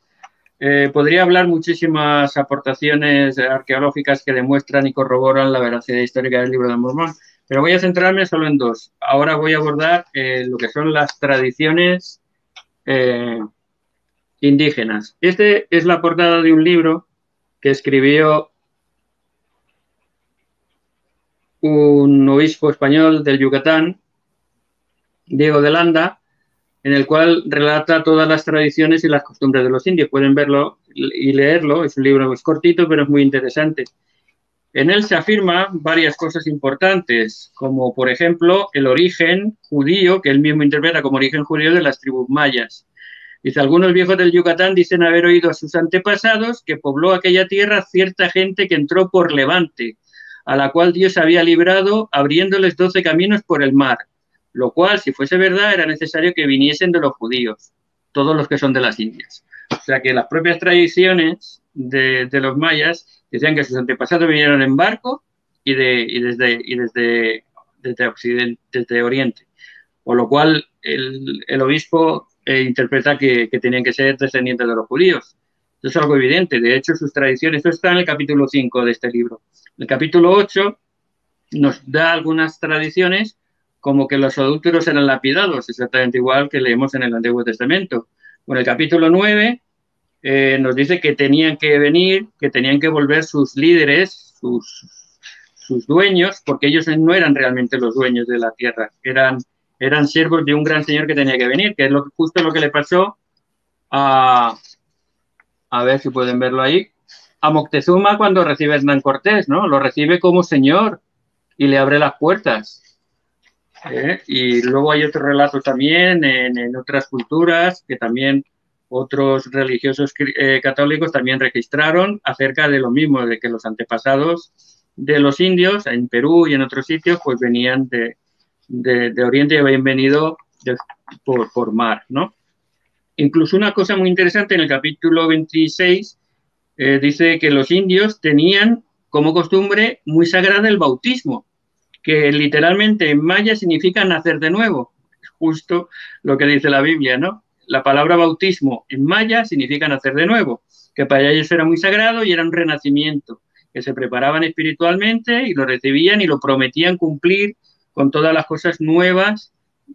Eh, podría hablar muchísimas aportaciones arqueológicas que demuestran y corroboran la veracidad histórica del libro de Mormón, pero voy a centrarme solo en dos. Ahora voy a abordar eh, lo que son las tradiciones eh, indígenas. Este es la portada de un libro que escribió un obispo español del Yucatán, Diego de Landa, en el cual relata todas las tradiciones y las costumbres de los indios. Pueden verlo y leerlo, es un libro muy cortito, pero es muy interesante. En él se afirma varias cosas importantes, como por ejemplo el origen judío, que él mismo interpreta como origen judío de las tribus mayas. Dice, algunos viejos del Yucatán dicen haber oído a sus antepasados que pobló aquella tierra cierta gente que entró por Levante, a la cual Dios había librado abriéndoles doce caminos por el mar lo cual, si fuese verdad, era necesario que viniesen de los judíos, todos los que son de las Indias. O sea que las propias tradiciones de, los mayas decían que sus antepasados vinieron en barco y, de, desde, y desde, Occidente, desde Oriente. Por lo cual, el, obispo eh, interpreta que, que, tenían que ser descendientes de los judíos. Eso es algo evidente. De hecho, sus tradiciones, esto está en el capítulo 5 de este libro. El capítulo 8 nos da algunas tradiciones como que los adúlteros eran lapidados, exactamente igual que leemos en el Antiguo Testamento. Bueno, el capítulo 9 eh, nos dice que tenían que venir, que tenían que volver sus líderes, sus, dueños, porque ellos no eran realmente los dueños de la tierra, eran, siervos de un gran señor que tenía que venir, que es lo, justo lo que le pasó a, a ver si pueden verlo ahí, a Moctezuma cuando recibe a Hernán Cortés, ¿no? Lo recibe como señor y le abre las puertas. ¿eh? Y luego hay otro relato también en, otras culturas que también otros religiosos eh, católicos también registraron acerca de lo mismo, de que los antepasados de los indios en Perú y en otros sitios pues venían de, Oriente y habían venido por, por mar, Incluso una cosa muy interesante en el capítulo 26 eh, dice que los indios tenían como costumbre muy sagrada el bautismo que literalmente en maya significa nacer de nuevo, justo lo que dice la Biblia, ¿no? La palabra bautismo en maya significa nacer de nuevo, que para ellos era muy sagrado y era un renacimiento, que se preparaban espiritualmente y lo recibían y lo prometían cumplir con todas las cosas nuevas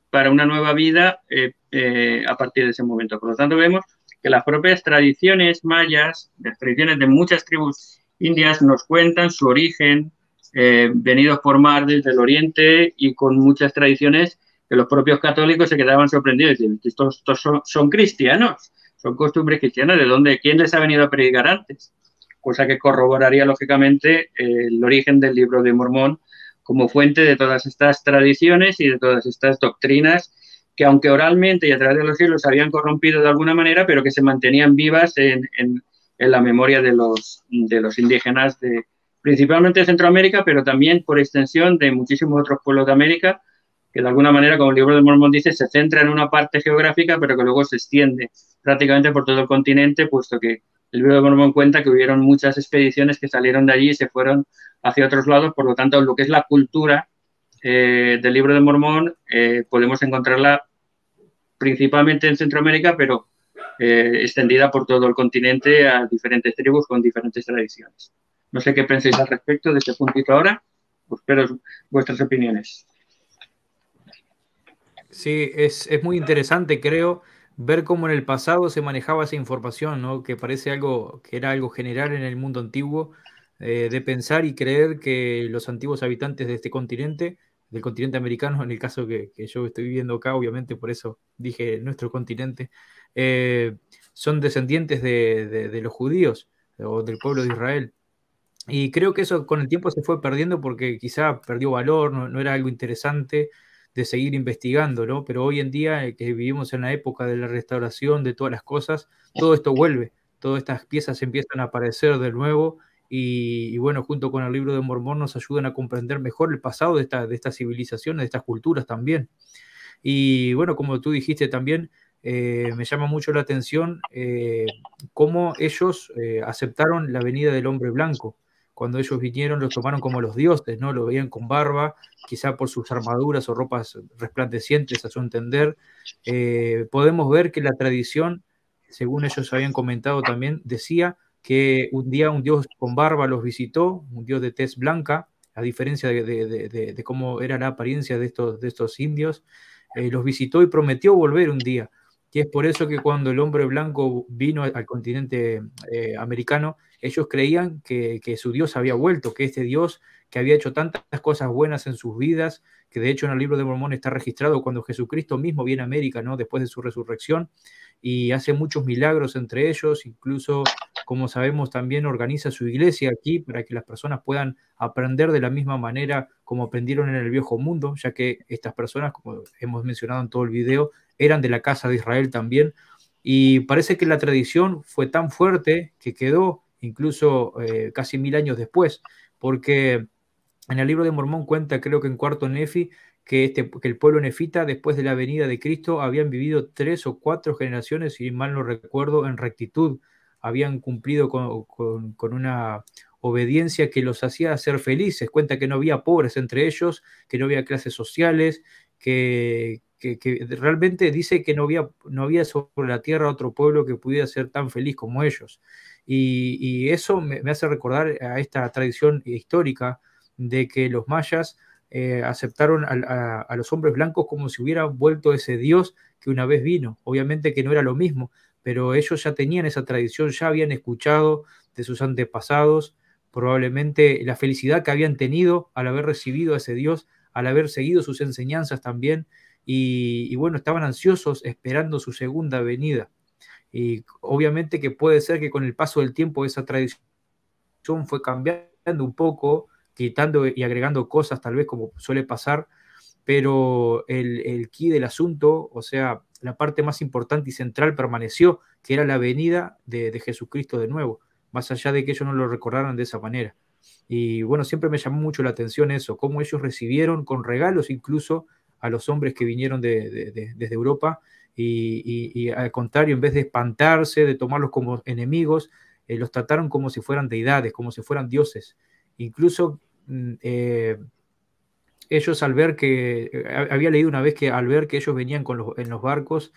para una nueva vida eh, eh, a partir de ese momento. Por lo tanto, vemos que las propias tradiciones mayas, las tradiciones de muchas tribus indias, nos cuentan su origen, eh, venidos por mar desde el Oriente y con muchas tradiciones que los propios católicos se quedaban sorprendidos. Estos, estos son, cristianos, son costumbres cristianas, ¿de dónde? ¿Quién les ha venido a predicar antes? Cosa que corroboraría lógicamente el origen del libro de Mormón como fuente de todas estas tradiciones y de todas estas doctrinas que aunque oralmente y a través de los siglos habían corrompido de alguna manera, pero que se mantenían vivas en, la memoria de los, de los indígenas de, principalmente de Centroamérica, pero también por extensión de muchísimos otros pueblos de América, que de alguna manera, como el libro de Mormón dice, se centra en una parte geográfica, pero que luego se extiende prácticamente por todo el continente, puesto que el libro de Mormón cuenta que hubieron muchas expediciones que salieron de allí y se fueron hacia otros lados, por lo tanto, lo que es la cultura eh, del libro de Mormón eh, podemos encontrarla principalmente en Centroamérica, pero eh, extendida por todo el continente a diferentes tribus con diferentes tradiciones. No sé qué pensáis al respecto de este puntito ahora. Pues, pero vuestras opiniones. Sí, es, muy interesante, creo, ver cómo en el pasado se manejaba esa información, ¿no? Que parece algo que era algo general en el mundo antiguo, eh, de pensar y creer que los antiguos habitantes de este continente, del continente americano, en el caso que, yo estoy viviendo acá, obviamente por eso dije nuestro continente, eh, son descendientes de los judíos o del pueblo de Israel. Y creo que eso con el tiempo se fue perdiendo porque quizá perdió valor, no, era algo interesante de seguir investigando, ¿no? Pero hoy en día eh, que vivimos en la época de la restauración, de todas las cosas, todo esto vuelve, todas estas piezas empiezan a aparecer de nuevo y, bueno, junto con el libro de Mormón nos ayudan a comprender mejor el pasado de, esta, de estas civilizaciones, de estas culturas también. Y bueno, como tú dijiste también, eh, me llama mucho la atención eh, cómo ellos eh, aceptaron la venida del hombre blanco cuando ellos vinieron los tomaron como los dioses, ¿no? Lo veían con barba, quizá por sus armaduras o ropas resplandecientes, a su entender. Eh, podemos ver que la tradición, según ellos habían comentado también, decía que un día un dios con barba los visitó, un dios de tez blanca, a diferencia de, cómo era la apariencia de estos, indios, eh, los visitó y prometió volver un día. Y es por eso que cuando el hombre blanco vino al continente eh, americano, ellos creían que, su Dios había vuelto, que este Dios que había hecho tantas cosas buenas en sus vidas, que de hecho en el libro de Mormón está registrado cuando Jesucristo mismo viene a América, ¿no? Después de su resurrección y hace muchos milagros entre ellos, incluso como sabemos también organiza su iglesia aquí para que las personas puedan aprender de la misma manera como aprendieron en el viejo mundo, ya que estas personas, como hemos mencionado en todo el video, eran de la casa de Israel también. Y parece que la tradición fue tan fuerte que quedó incluso eh, casi mil años después, porque en el libro de Mormón cuenta, creo que en cuarto Nefi, que, este, que el pueblo nefita, después de la venida de Cristo, habían vivido tres o cuatro generaciones, si mal no recuerdo, en rectitud, habían cumplido con, una obediencia que los hacía ser felices, cuenta que no había pobres entre ellos, que no había clases sociales, que, realmente dice que no había, no había sobre la tierra otro pueblo que pudiera ser tan feliz como ellos. Y, eso me, hace recordar a esta tradición histórica de que los mayas eh, aceptaron a, los hombres blancos como si hubiera vuelto ese dios que una vez vino. Obviamente que no era lo mismo, pero ellos ya tenían esa tradición, ya habían escuchado de sus antepasados probablemente la felicidad que habían tenido al haber recibido a ese Dios, al haber seguido sus enseñanzas también, y bueno, estaban ansiosos esperando su segunda venida. Y obviamente que puede ser que con el paso del tiempo esa tradición fue cambiando un poco, quitando y agregando cosas tal vez como suele pasar, pero el, el key del asunto, o sea, la parte más importante y central permaneció, que era la venida de, Jesucristo de nuevo, más allá de que ellos no lo recordaran de esa manera. Y bueno, siempre me llamó mucho la atención eso, cómo ellos recibieron con regalos incluso a los hombres que vinieron desde Europa y, al contrario, en vez de espantarse, de tomarlos como enemigos, eh, los trataron como si fueran deidades, como si fueran dioses. Incluso mm, eh, ellos al ver que, eh, había leído una vez que al ver que ellos venían con los, en los barcos,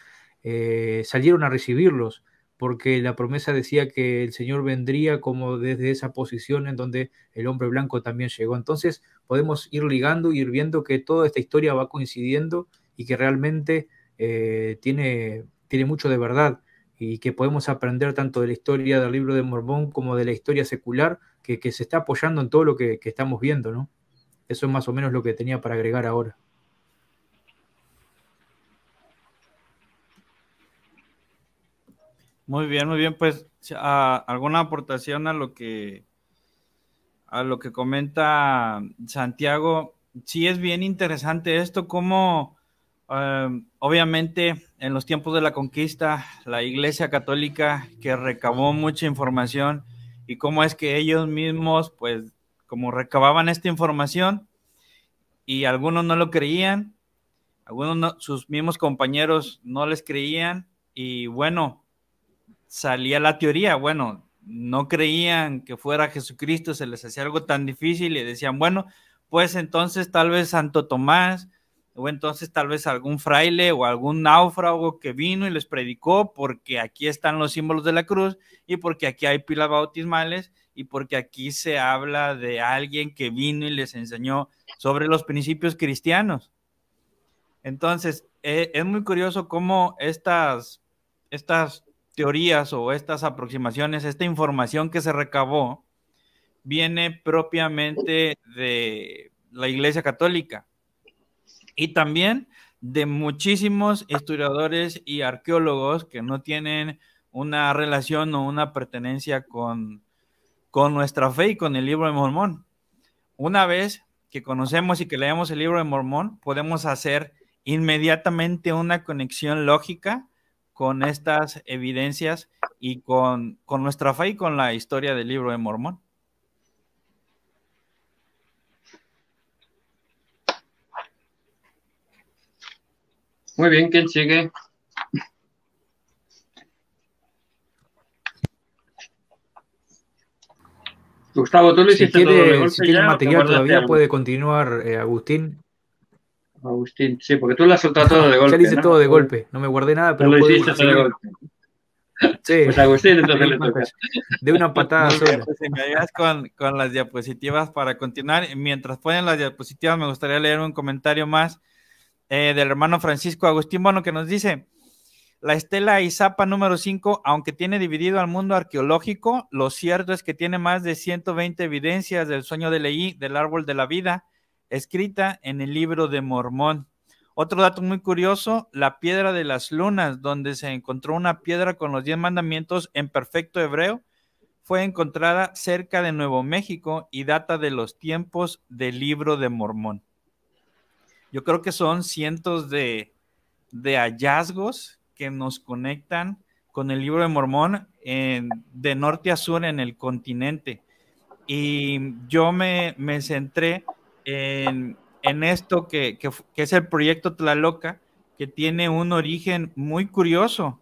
salieron a recibirlos, porque la promesa decía que el Señor vendría como desde esa posición en donde el hombre blanco también llegó. Entonces podemos ir ligando y ir viendo que toda esta historia va coincidiendo y que realmente eh, tiene, tiene mucho de verdad y que podemos aprender tanto de la historia del libro de Mormón como de la historia secular, que, se está apoyando en todo lo que, que, estamos viendo, ¿no? Eso es más o menos lo que tenía para agregar ahora. Muy bien, muy bien, pues alguna aportación a lo que a lo que comenta Santiago. Sí es bien interesante esto, cómo Em, obviamente en los tiempos de la conquista, la Iglesia Católica que recabó mucha información y cómo es que ellos mismos, pues, como recababan esta información y algunos no lo creían, algunos sus mismos compañeros no les creían y bueno, salía la teoría, bueno, no creían que fuera Jesucristo, se les hacía algo tan difícil y decían, bueno, pues entonces tal vez Santo Tomás, o entonces tal vez algún fraile o algún náufrago que vino y les predicó porque aquí están los símbolos de la cruz y porque aquí hay pilas bautismales y porque aquí se habla de alguien que vino y les enseñó sobre los principios cristianos. Entonces, e, es muy curioso cómo estas, estas teorías o estas aproximaciones, esta información que se recabó, viene propiamente de la Iglesia Católica y también de muchísimos historiadores y arqueólogos que no tienen una relación o una pertenencia con, con nuestra fe y con el libro de Mormón. Una vez que conocemos y que leemos el libro de Mormón, podemos hacer inmediatamente una conexión lógica con estas evidencias y con, con nuestra fe y con la historia del libro de Mormón. Muy bien, ¿quién sigue? Gustavo, tú lo hiciste si quiere, Si tiene material todavía, puede continuar eh, Agustín. Agustín, sí, porque tú le has soltado todo de golpe. Ya lo hice todo de golpe, no me guardé nada, pero. hiciste todo de golpe. Sí. Pues Agustín, entonces le toca. De una patada pues, me Con, con las diapositivas para continuar. Mientras ponen las diapositivas, me gustaría leer un comentario más eh, del hermano Francisco Agustín Bueno que nos dice, la estela Izapa número 5, aunque tiene dividido al mundo arqueológico, lo cierto es que tiene más de 120 evidencias del sueño de Leí, del árbol de la vida, escrita en el libro de Mormón. Otro dato muy curioso, la piedra de las lunas, donde se encontró una piedra con los diez mandamientos en perfecto hebreo, fue encontrada cerca de Nuevo México y data de los tiempos del libro de Mormón yo creo que son cientos de, hallazgos que nos conectan con el libro de Mormón de norte a sur en el continente. Y yo me, centré en, esto que, es el proyecto Loca que tiene un origen muy curioso.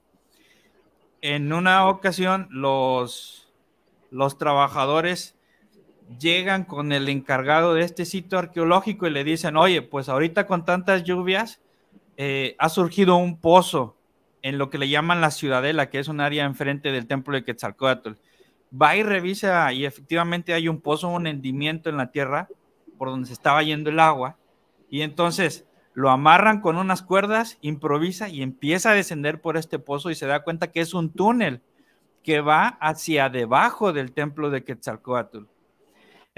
En una ocasión los, los trabajadores llegan con el encargado de este sitio arqueológico y le dicen, oye, pues ahorita con tantas lluvias eh, ha surgido un pozo en lo que le llaman la ciudadela, que es un área enfrente del templo de Quetzalcoatl. Va y revisa y efectivamente hay un pozo, un hendimiento en la tierra por donde se estaba yendo el agua. Y entonces lo amarran con unas cuerdas, improvisa y empieza a descender por este pozo y se da cuenta que es un túnel que va hacia debajo del templo de Quetzalcoatl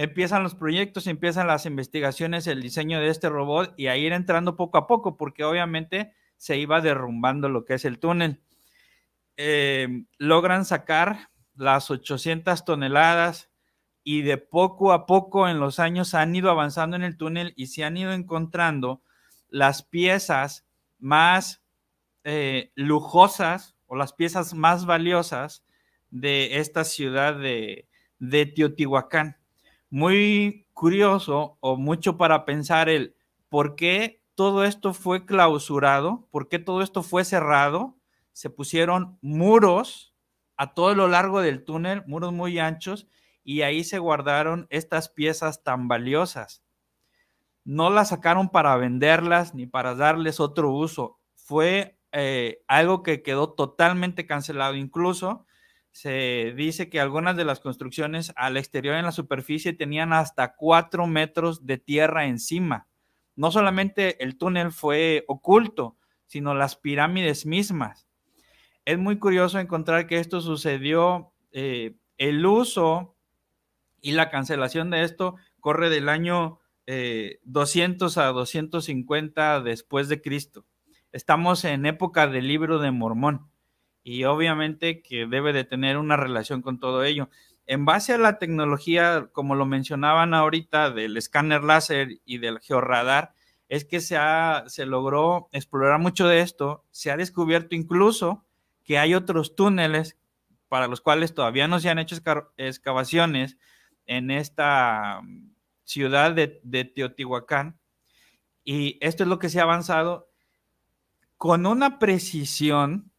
empiezan los proyectos, empiezan las investigaciones, el diseño de este robot y a ir entrando poco a poco, porque obviamente se iba derrumbando lo que es el túnel. Eh, logran sacar las 800 toneladas y de poco a poco en los años han ido avanzando en el túnel y se han ido encontrando las piezas más eh, lujosas o las piezas más valiosas de esta ciudad de Teotihuacán muy curioso o mucho para pensar el por qué todo esto fue clausurado, por qué todo esto fue cerrado. Se pusieron muros a todo lo largo del túnel, muros muy anchos, y ahí se guardaron estas piezas tan valiosas. No las sacaron para venderlas ni para darles otro uso. Fue eh, algo que quedó totalmente cancelado. Incluso se dice que algunas de las construcciones al exterior en la superficie tenían hasta cuatro metros de tierra encima. No solamente el túnel fue oculto, sino las pirámides mismas. Es muy curioso encontrar que esto sucedió, eh, el uso y la cancelación de esto corre del año 200 eh, a 250 después de Cristo. Estamos en época del libro de Mormón y obviamente que debe de tener una relación con todo ello. En base a la tecnología, como lo mencionaban ahorita, del escáner láser y del georradar, es que se, ha, se logró explorar mucho de esto, se ha descubierto incluso que hay otros túneles para los cuales todavía no se han hecho excavaciones en esta mm, ciudad de, de Teotihuacán. Y esto es lo que se ha avanzado con una precisión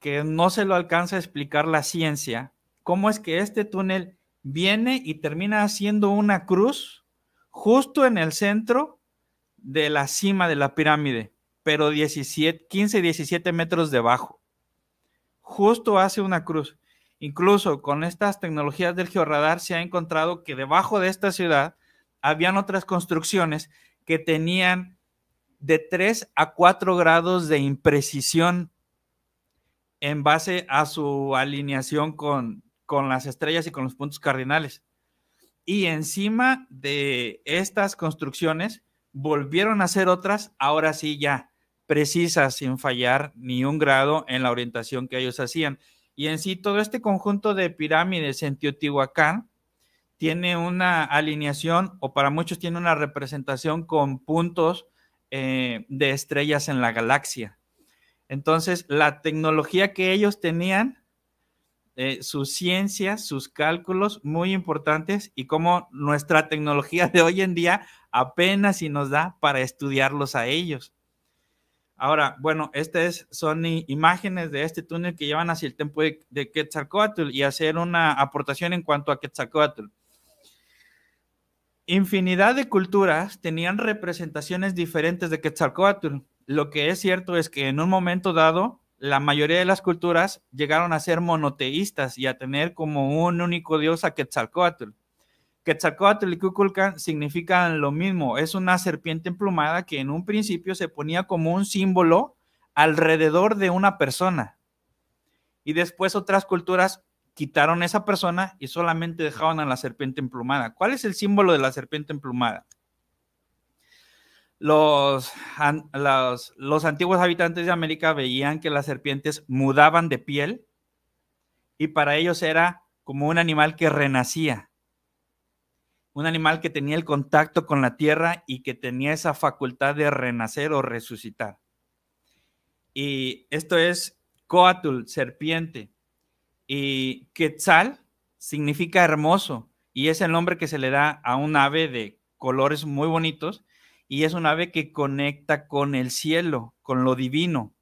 que no se lo alcanza a explicar la ciencia, cómo es que este túnel viene y termina haciendo una cruz justo en el centro de la cima de la pirámide, pero 17, 15, 17 metros debajo. Justo hace una cruz. Incluso con estas tecnologías del georradar se ha encontrado que debajo de esta ciudad habían otras construcciones que tenían de 3 a 4 grados de imprecisión en base a su alineación con, con las estrellas y con los puntos cardinales. Y encima de estas construcciones, volvieron a hacer otras, ahora sí ya precisas, sin fallar ni un grado en la orientación que ellos hacían. Y en sí, todo este conjunto de pirámides en Teotihuacán tiene una alineación, o para muchos tiene una representación con puntos eh, de estrellas en la galaxia. Entonces, la tecnología que ellos tenían, eh, sus ciencias, sus cálculos muy importantes y cómo nuestra tecnología de hoy en día apenas si nos da para estudiarlos a ellos. Ahora, bueno, estas son imágenes de este túnel que llevan hacia el templo de, de Quetzalcoatl y hacer una aportación en cuanto a Quetzalcoatl infinidad de culturas tenían representaciones diferentes de Quetzalcoatl. Lo que es cierto es que en un momento dado, la mayoría de las culturas llegaron a ser monoteístas y a tener como un único dios a Quetzalcoatl. Quetzalcoatl y Kukulkan significan lo mismo, es una serpiente emplumada que en un principio se ponía como un símbolo alrededor de una persona. Y después otras culturas quitaron esa persona y solamente dejaron a la serpiente emplumada. ¿Cuál es el símbolo de la serpiente emplumada? Los, antiguos habitantes de América veían que las serpientes mudaban de piel y para ellos era como un animal que renacía, un animal que tenía el contacto con la tierra y que tenía esa facultad de renacer o resucitar. Y esto es Coatul, serpiente, y Quetzal significa hermoso y es el nombre que se le da a un ave de colores muy bonitos y es un ave que conecta con el cielo, con lo divino.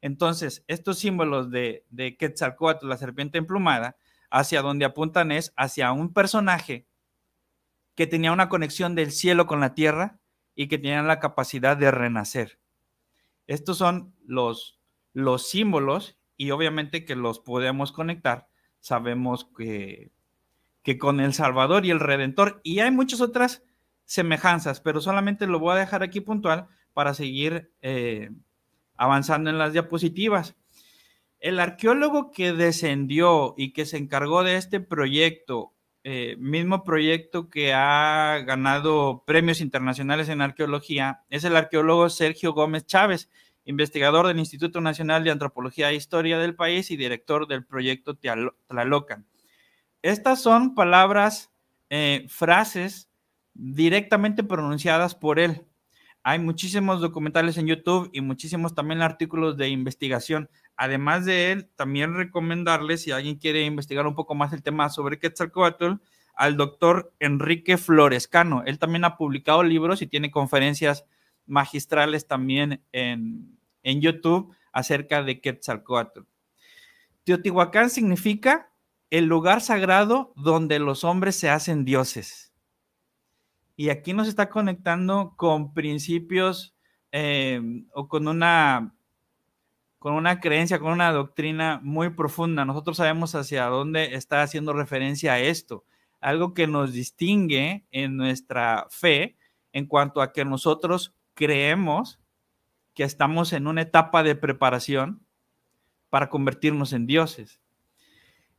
Entonces, estos símbolos de, de Quetzalcoatl, la serpiente emplumada, hacia donde apuntan es hacia un personaje que tenía una conexión del cielo con la tierra y que tenía la capacidad de renacer. Estos son los, los símbolos y obviamente que los podemos conectar. Sabemos que, que con el Salvador y el Redentor, y hay muchas otras semejanzas, pero solamente lo voy a dejar aquí puntual para seguir eh, avanzando en las diapositivas. El arqueólogo que descendió y que se encargó de este proyecto, eh, mismo proyecto que ha ganado premios internacionales en arqueología, es el arqueólogo Sergio Gómez Chávez, investigador del Instituto Nacional de Antropología e Historia del país y director del proyecto Tlalocan. Estas son palabras, eh, frases directamente pronunciadas por él. Hay muchísimos documentales en YouTube y muchísimos también artículos de investigación. Además de él, también recomendarle, si alguien quiere investigar un poco más el tema sobre Quetzalcoatl, al doctor Enrique Florescano. Él también ha publicado libros y tiene conferencias magistrales también en, en YouTube acerca de Quetzalcoatl. Teotihuacán significa el lugar sagrado donde los hombres se hacen dioses. Y aquí nos está conectando con principios eh, o con una, con una creencia, con una doctrina muy profunda. Nosotros sabemos hacia dónde está haciendo referencia a esto. Algo que nos distingue en nuestra fe en cuanto a que nosotros creemos que estamos en una etapa de preparación para convertirnos en dioses.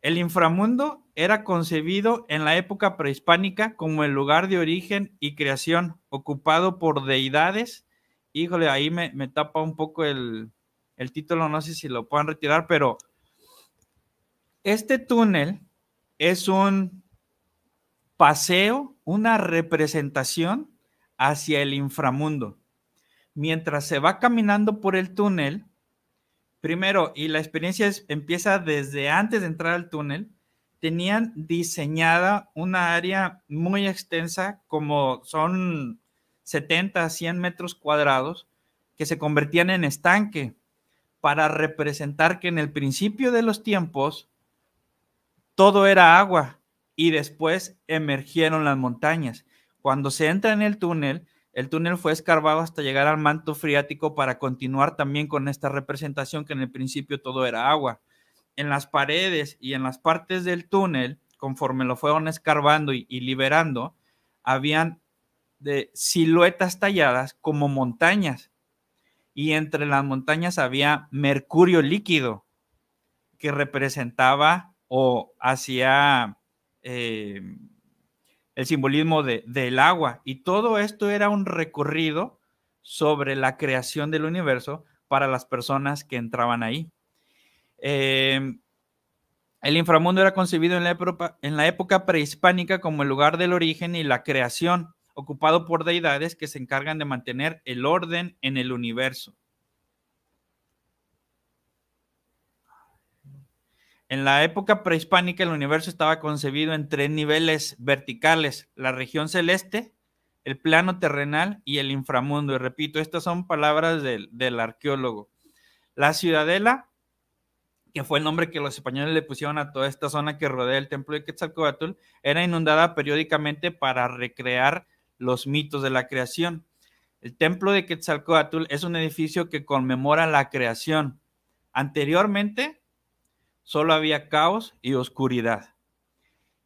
El inframundo era concebido en la época prehispánica como el lugar de origen y creación, ocupado por deidades. Híjole, ahí me, tapa un poco el, el, título, no sé si lo puedan retirar, pero este túnel es un paseo, una representación hacia el inframundo. Mientras se va caminando por el túnel, Primero, y la experiencia empieza desde antes de entrar al túnel, tenían diseñada una área muy extensa, como son 70, 100 metros cuadrados, que se convertían en estanque para representar que en el principio de los tiempos todo era agua y después emergieron las montañas. Cuando se entra en el túnel, el túnel fue escarbado hasta llegar al manto freático para continuar también con esta representación que en el principio todo era agua. En las paredes y en las partes del túnel, conforme lo fueron escarbando y, liberando, habían de siluetas talladas como montañas. Y entre las montañas había mercurio líquido que representaba o hacía eh, el simbolismo del agua. Y todo esto era un recorrido sobre la creación del universo para las personas que entraban ahí. Em, el inframundo era concebido en la, en la época prehispánica como el lugar del origen y la creación, ocupado por deidades que se encargan de mantener el orden en el universo. En la época prehispánica el universo estaba concebido en tres niveles verticales, la región celeste, el plano terrenal y el inframundo. Y repito, estas son palabras del, arqueólogo. La ciudadela, que fue el nombre que los españoles le pusieron a toda esta zona que rodea el templo de Quetzalcoatl, era inundada periódicamente para recrear los mitos de la creación. El templo de Quetzalcoatl es un edificio que conmemora la creación. Anteriormente, solo había caos y oscuridad.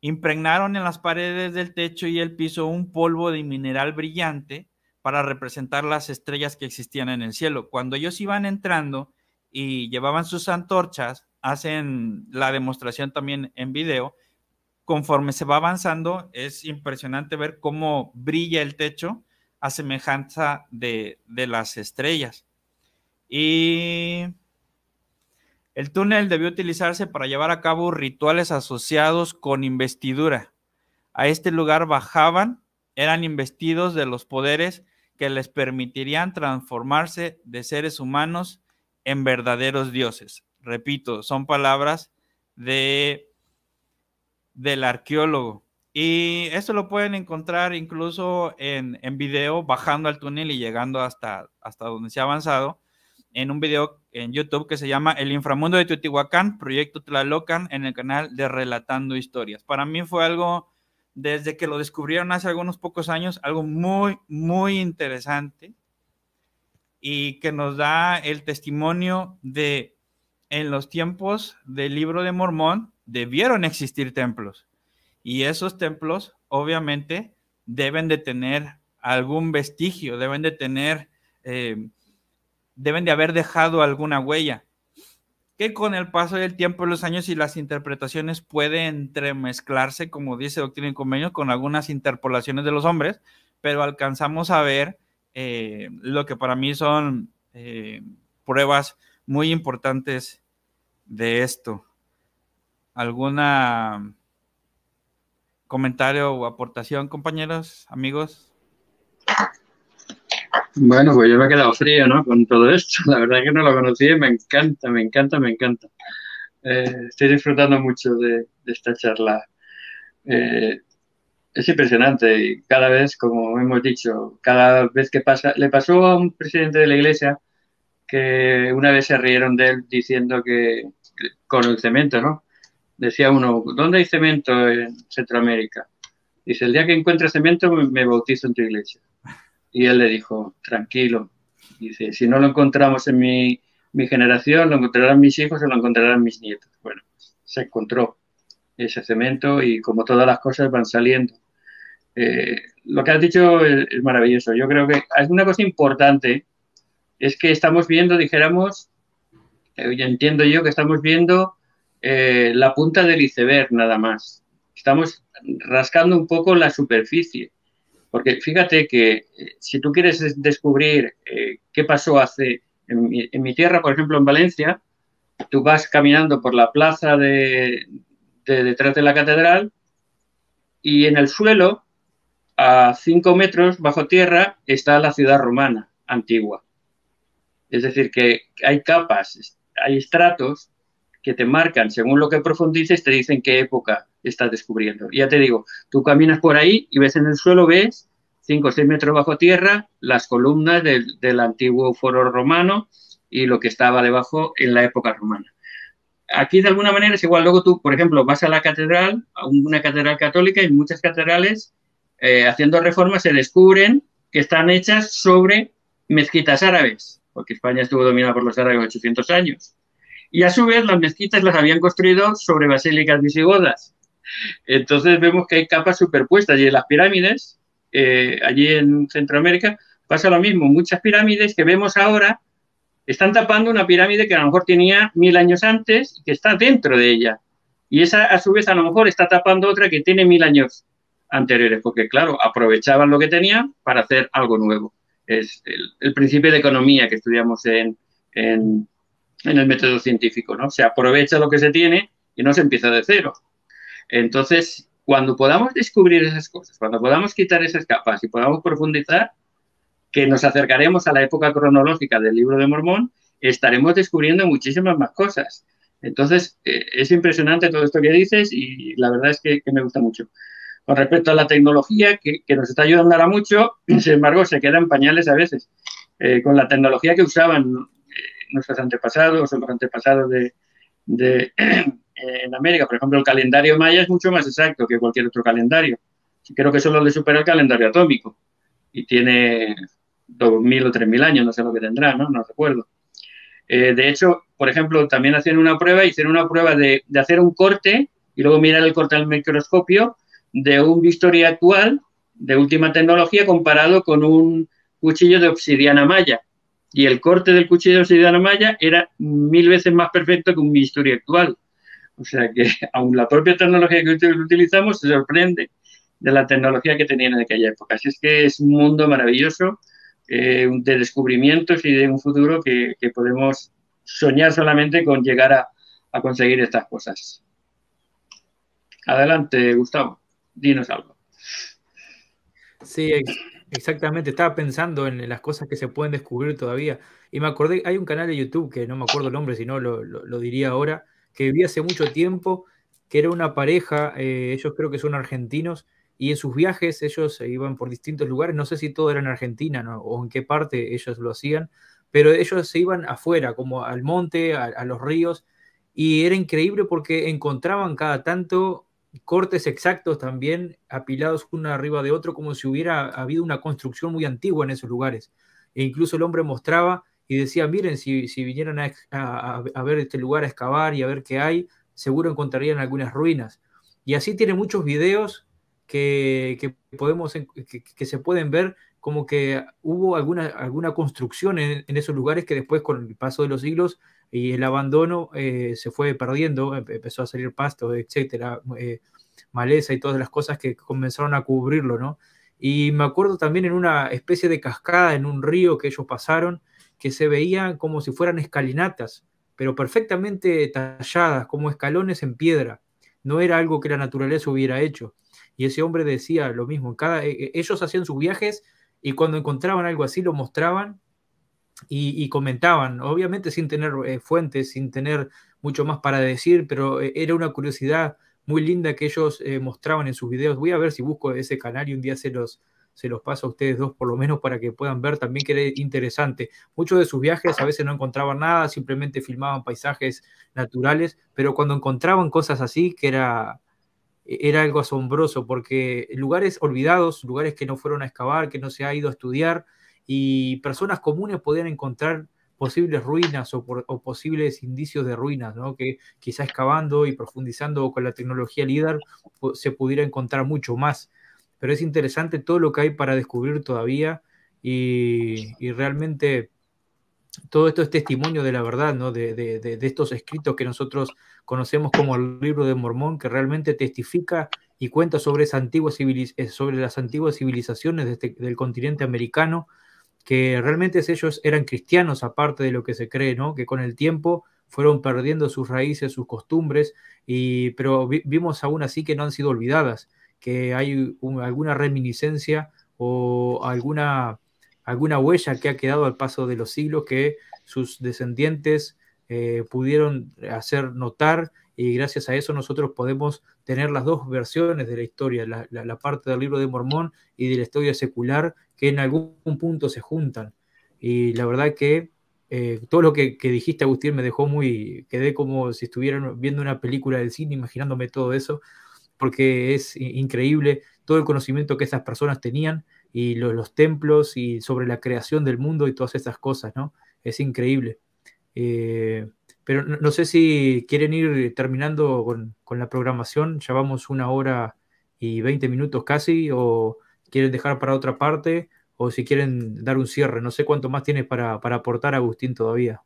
Impregnaron en las paredes del techo y el piso un polvo de mineral brillante para representar las estrellas que existían en el cielo. Cuando ellos iban entrando y llevaban sus antorchas, hacen la demostración también en video, conforme se va avanzando, es impresionante ver cómo brilla el techo a semejanza de, de las estrellas. Y el túnel debió utilizarse para llevar a cabo rituales asociados con investidura. A este lugar bajaban, eran investidos de los poderes que les permitirían transformarse de seres humanos en verdaderos dioses. Repito, son palabras del arqueólogo. Y esto lo pueden encontrar incluso en, video bajando al túnel y llegando hasta, hasta donde se ha avanzado en un video en YouTube que se llama El inframundo de Teotihuacán, Proyecto Tlalocan, en el canal de Relatando Historias. Para mí fue algo, desde que lo descubrieron hace algunos pocos años, algo muy, muy interesante y que nos da el testimonio de en los tiempos del libro de Mormón debieron existir templos y esos templos obviamente deben de tener algún vestigio, deben de tener... Eh, deben de haber dejado alguna huella, que con el paso del tiempo, los años y las interpretaciones pueden entremezclarse, como dice Doctrina y Convenio, con algunas interpolaciones de los hombres, pero alcanzamos a ver eh, lo que para mí son eh, pruebas muy importantes de esto. ¿Alguna comentario o aportación, compañeros, amigos? Bueno, pues yo me he quedado frío, ¿no? Con todo esto. La verdad es que no lo conocí y me encanta, me encanta, me encanta. Eh, estoy disfrutando mucho de, esta charla. Eh, es impresionante y cada vez, como hemos dicho, cada vez que pasa, le pasó a un presidente de la iglesia que una vez se rieron de él diciendo que con el cemento, ¿no? Decía uno, ¿dónde hay cemento en Centroamérica? Dice, el día que encuentre cemento me bautizo en tu iglesia. Y él le dijo, tranquilo, dice, si no lo encontramos en mi, mi generación, lo encontrarán mis hijos o lo encontrarán mis nietos. Bueno, se encontró ese cemento y como todas las cosas van saliendo. Eh, lo que has dicho es, maravilloso. Yo creo que una cosa importante es que estamos viendo, dijéramos, eh, entiendo yo que estamos viendo eh, la punta del iceberg nada más. Estamos rascando un poco la superficie. Porque fíjate que eh, si tú quieres descubrir eh, qué pasó hace, en mi, tierra, por ejemplo, en Valencia, tú vas caminando por la plaza de, detrás de la catedral y en el suelo, a cinco metros bajo tierra, está la ciudad romana antigua. Es decir, que hay capas, hay estratos que te marcan según lo que profundices, te dicen qué época estás descubriendo. ya te digo, tú caminas por ahí y ves en el suelo, ves 5 o 6 metros bajo tierra las columnas del, antiguo foro romano y lo que estaba debajo en la época romana. Aquí de alguna manera es igual, luego tú, por ejemplo, vas a la catedral, a una catedral católica y muchas catedrales eh, haciendo reformas se descubren que están hechas sobre mezquitas árabes, porque España estuvo dominada por los árabes 800 años. Y a su vez las mezquitas las habían construido sobre basílicas visigodas. Entonces vemos que hay capas superpuestas y en las pirámides, eh, allí en Centroamérica, pasa lo mismo. Muchas pirámides que vemos ahora están tapando una pirámide que a lo mejor tenía mil años antes y que está dentro de ella. Y esa, a su vez, a lo mejor está tapando otra que tiene mil años anteriores, porque, claro, aprovechaban lo que tenían para hacer algo nuevo. Es el, principio de economía que estudiamos en, en, el método científico, ¿no? Se aprovecha lo que se tiene y no se empieza de cero. Entonces, cuando podamos descubrir esas cosas, cuando podamos quitar esas capas y podamos profundizar, que nos acercaremos a la época cronológica del libro de Mormón, estaremos descubriendo muchísimas más cosas. Entonces, eh, es impresionante todo esto que dices y la verdad es que, me gusta mucho. Con respecto a la tecnología, que, nos está ayudando ahora mucho, sin embargo, se quedan pañales a veces. Eh, con la tecnología que usaban eh, nuestros antepasados o los antepasados de en América. Por ejemplo, el calendario maya es mucho más exacto que cualquier otro calendario. Creo que solo le supera el calendario atómico y tiene 2.000 o 3.000 años, no sé lo que tendrá, no, no recuerdo. Eh, de hecho, por ejemplo, también hacían una prueba, hicieron una prueba de, de hacer un corte y luego mirar el corte al microscopio de un bisturí actual de última tecnología comparado con un cuchillo de obsidiana maya. Y el corte del cuchillo de obsidiana maya era mil veces más perfecto que un bisturí actual. O sea que aún la propia tecnología que utilizamos se sorprende de la tecnología que tenían en aquella época. Así es que es un mundo maravilloso eh, de descubrimientos y de un futuro que, podemos soñar solamente con llegar a, conseguir estas cosas. Adelante, Gustavo, dinos algo. Sí, exactamente. Estaba pensando en las cosas que se pueden descubrir todavía. Y me acordé, hay un canal de YouTube que no me acuerdo el nombre, si no lo diría ahora, que vivía hace mucho tiempo, que era una pareja, eh, ellos creo que son argentinos, y en sus viajes ellos se iban por distintos lugares, no sé si todo era en Argentina o en qué parte ellos lo hacían, pero ellos se iban afuera, como al monte, a los ríos, y era increíble porque encontraban cada tanto cortes exactos también, apilados uno arriba de otro, como si hubiera habido una construcción muy antigua en esos lugares. E incluso el hombre mostraba y decía, miren, si, si vinieran a, ver este lugar, a excavar y a ver qué hay, seguro encontrarían algunas ruinas. Y así tiene muchos videos que, podemos, que, se pueden ver como que hubo alguna, alguna construcción en, esos lugares que después con el paso de los siglos y el abandono eh, se fue perdiendo, em, empezó a salir pasto, etcétera, eh, maleza y todas las cosas que comenzaron a cubrirlo, ¿no? Y me acuerdo también en una especie de cascada, en un río que ellos pasaron, que se veían como si fueran escalinatas, pero perfectamente talladas, como escalones en piedra. No era algo que la naturaleza hubiera hecho. Y ese hombre decía lo mismo. Cada, eh, eh, ellos hacían sus viajes y cuando encontraban algo así lo mostraban y, comentaban, obviamente sin tener eh, fuentes, sin tener mucho más para decir, pero era una curiosidad muy linda que ellos mostraban en sus videos. Voy a ver si busco ese canal y un día se los, se los paso a ustedes dos por lo menos para que puedan ver también que era interesante. Muchos de sus viajes a veces no encontraban nada, simplemente filmaban paisajes naturales, pero cuando encontraban cosas así, que era, e, era algo asombroso, porque lugares olvidados, lugares que no fueron a excavar, que no se ha ido a estudiar, y personas comunes podían encontrar posibles ruinas o, posibles indicios de ruinas, ¿no? que quizá excavando y profundizando con la tecnología LIDAR se pudiera encontrar mucho más pero es interesante todo lo que hay para descubrir todavía y, realmente todo esto es testimonio de la verdad, ¿no? De, de, estos escritos que nosotros conocemos como el libro de Mormón, que realmente testifica y cuenta sobre, eh, sobre las antiguas civilizaciones este, del continente americano, que realmente ellos eran cristianos, aparte de lo que se cree, ¿no? que con el tiempo fueron perdiendo sus raíces, sus costumbres, y, pero vimos aún así que no han sido olvidadas que hay alguna reminiscencia o alguna, alguna huella que ha quedado al paso de los siglos que sus descendientes eh, pudieron hacer notar y gracias a eso nosotros podemos tener las dos versiones de la historia, la, parte del libro de Mormón y de la historia secular, que en algún punto se juntan. Y la verdad que eh, todo lo que, que, dijiste, Agustín, me dejó muy, quedé como si estuvieran viendo una película del cine, imaginándome todo eso porque es increíble todo el conocimiento que estas personas tenían y los, templos y sobre la creación del mundo y todas estas cosas, ¿no? Es increíble. Eh, pero no, sé si quieren ir terminando con, la programación, ya vamos una hora y 20 minutos casi, o quieren dejar para otra parte, o si quieren dar un cierre, no sé cuánto más tienes para, aportar Agustín todavía.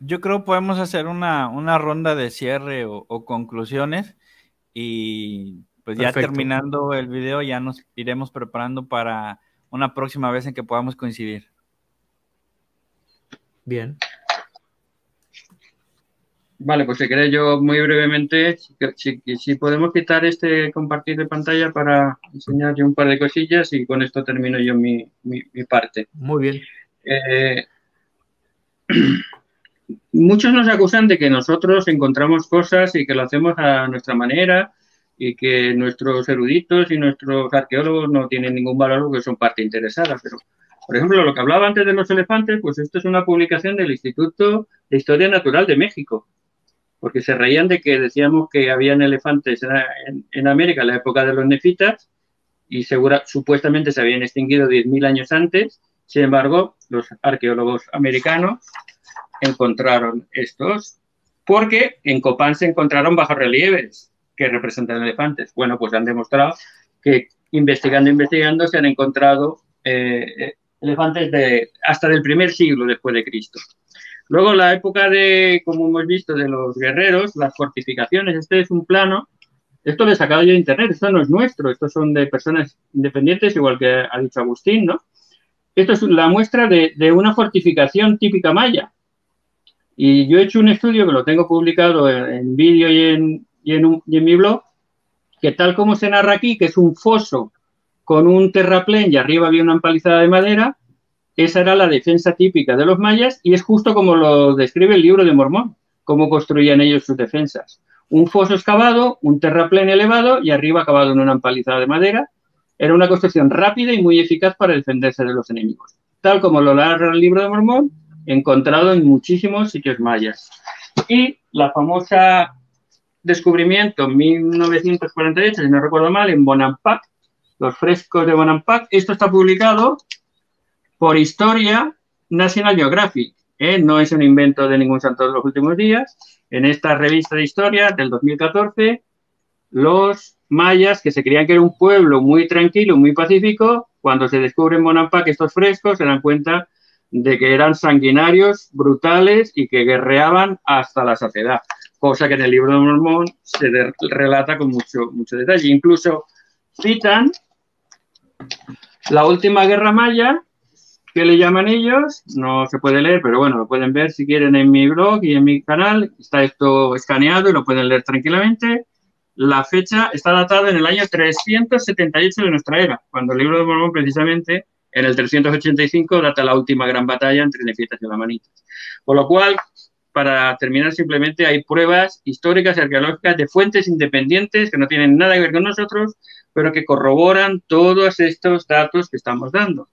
Yo creo podemos hacer una, ronda de cierre o conclusiones. Y pues ya terminando el video, ya nos iremos preparando para una próxima vez en que podamos coincidir. Bien. Vale, pues si queréis yo muy brevemente, si, si, podemos quitar este compartir de pantalla para enseñar un par de cosillas y con esto termino yo mi, parte. Muy bien. Eh, muchos nos acusan de que nosotros encontramos cosas y que lo hacemos a nuestra manera y que nuestros eruditos y nuestros arqueólogos no tienen ningún valor porque son parte interesada. Pero, por ejemplo, lo que hablaba antes de los elefantes, pues esto es una publicación del Instituto de Historia Natural de México, porque se reían de que decíamos que habían elefantes en, América en la época de los nefitas y supuestamente se habían extinguido 10.000 años antes. Sin embargo, los arqueólogos americanos encontraron estos? Porque en Copán se encontraron bajorrelieves que representan elefantes. Bueno, pues han demostrado que investigando, investigando, se han encontrado eh, eh, elefantes de, hasta del primer siglo después de Cristo. Luego, la época de, como hemos visto, de los guerreros, las fortificaciones, este es un plano, esto lo he sacado yo de internet, esto no es nuestro, estos son de personas independientes, igual que ha dicho Agustín, ¿no? Esto es la muestra de, de una fortificación típica maya, y yo he hecho un estudio que lo tengo publicado en, vídeo y en, y en mi blog, que tal como se narra aquí, que es un foso con un terraplén y arriba había una empalizada de madera, esa era la defensa típica de los mayas y es justo como lo describe el libro de Mormón, cómo construían ellos sus defensas. Un foso excavado, un terraplén elevado y arriba acabado en una empalizada de madera. Era una construcción rápida y muy eficaz para defenderse de los enemigos, tal como lo narra el libro de Mormón encontrado en muchísimos sitios mayas. Y la famosa descubrimiento en 1948, si no recuerdo mal, en Bonampak, los frescos de Bonampak. Esto está publicado por Historia National Geographic, ¿eh? no es un invento de ningún santo de los últimos días. En esta revista de historia del 2014, los mayas, que se creían que era un pueblo muy tranquilo, muy pacífico, cuando se descubren Bonampak estos frescos, se dan cuenta de que eran sanguinarios, brutales y que guerreaban hasta la saciedad, cosa que en el libro de Mormón se relata con mucho, mucho detalle. Incluso citan la última guerra maya, que le llaman ellos, no se puede leer, pero bueno, lo pueden ver si quieren en mi blog y en mi canal, está esto escaneado y lo pueden leer tranquilamente. La fecha está datada en el año 378 de nuestra era, cuando el libro de Mormón precisamente en el 385 data la última gran batalla entre Nefitas y Lamanitas. Por lo cual, para terminar, simplemente hay pruebas históricas y arqueológicas de fuentes independientes que no tienen nada que ver con nosotros, pero que corroboran todos estos datos que estamos dando.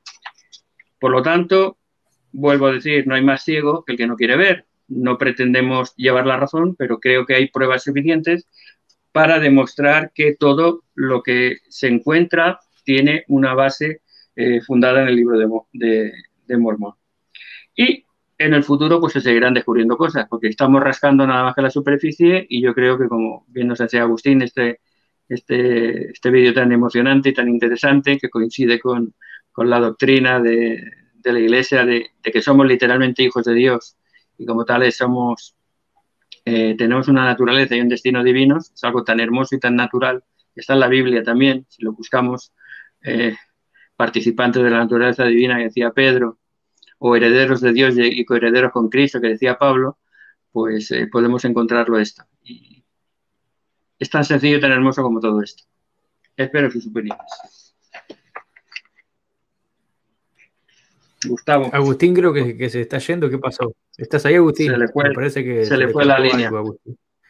Por lo tanto, vuelvo a decir, no hay más ciego que el que no quiere ver. No pretendemos llevar la razón, pero creo que hay pruebas suficientes para demostrar que todo lo que se encuentra tiene una base eh, fundada en el libro de, de, Mormón. Y en el futuro pues se seguirán descubriendo cosas, porque estamos rascando nada más que la superficie y yo creo que como bien nos hacía Agustín, este, este, este vídeo tan emocionante y tan interesante que coincide con, la doctrina de, la Iglesia de, que somos literalmente hijos de Dios y como tales somos, eh, tenemos una naturaleza y un destino divinos, es algo tan hermoso y tan natural, está en la Biblia también, si lo buscamos. Eh, participantes de la naturaleza divina que decía Pedro, o herederos de Dios y coherederos con Cristo que decía Pablo, pues eh, podemos encontrarlo esto. es tan sencillo y tan hermoso como todo esto. Espero sus opiniones. Gustavo. Agustín creo que, se está yendo. ¿Qué pasó? ¿Estás ahí, Agustín? Se le fue, parece que se, le, fue la línea.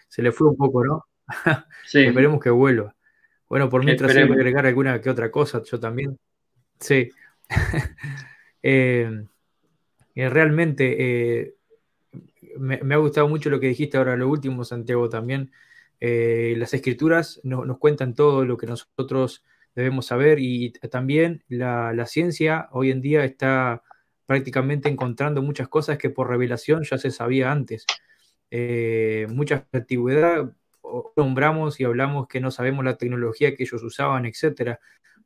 se le fue un poco, ¿no? sí. Esperemos que vuelva. Bueno, por mientras hay agregar alguna que otra cosa, yo también. Sí. Eh, eh, realmente eh, me, ha gustado mucho lo que dijiste ahora, lo último, Santiago, también. las escrituras nos cuentan todo lo que nosotros debemos saber y también la, la, ciencia hoy en día está prácticamente encontrando muchas cosas que por revelación ya se sabía antes. mucha antigüedad nombramos y hablamos que no sabemos la tecnología que ellos usaban, etcétera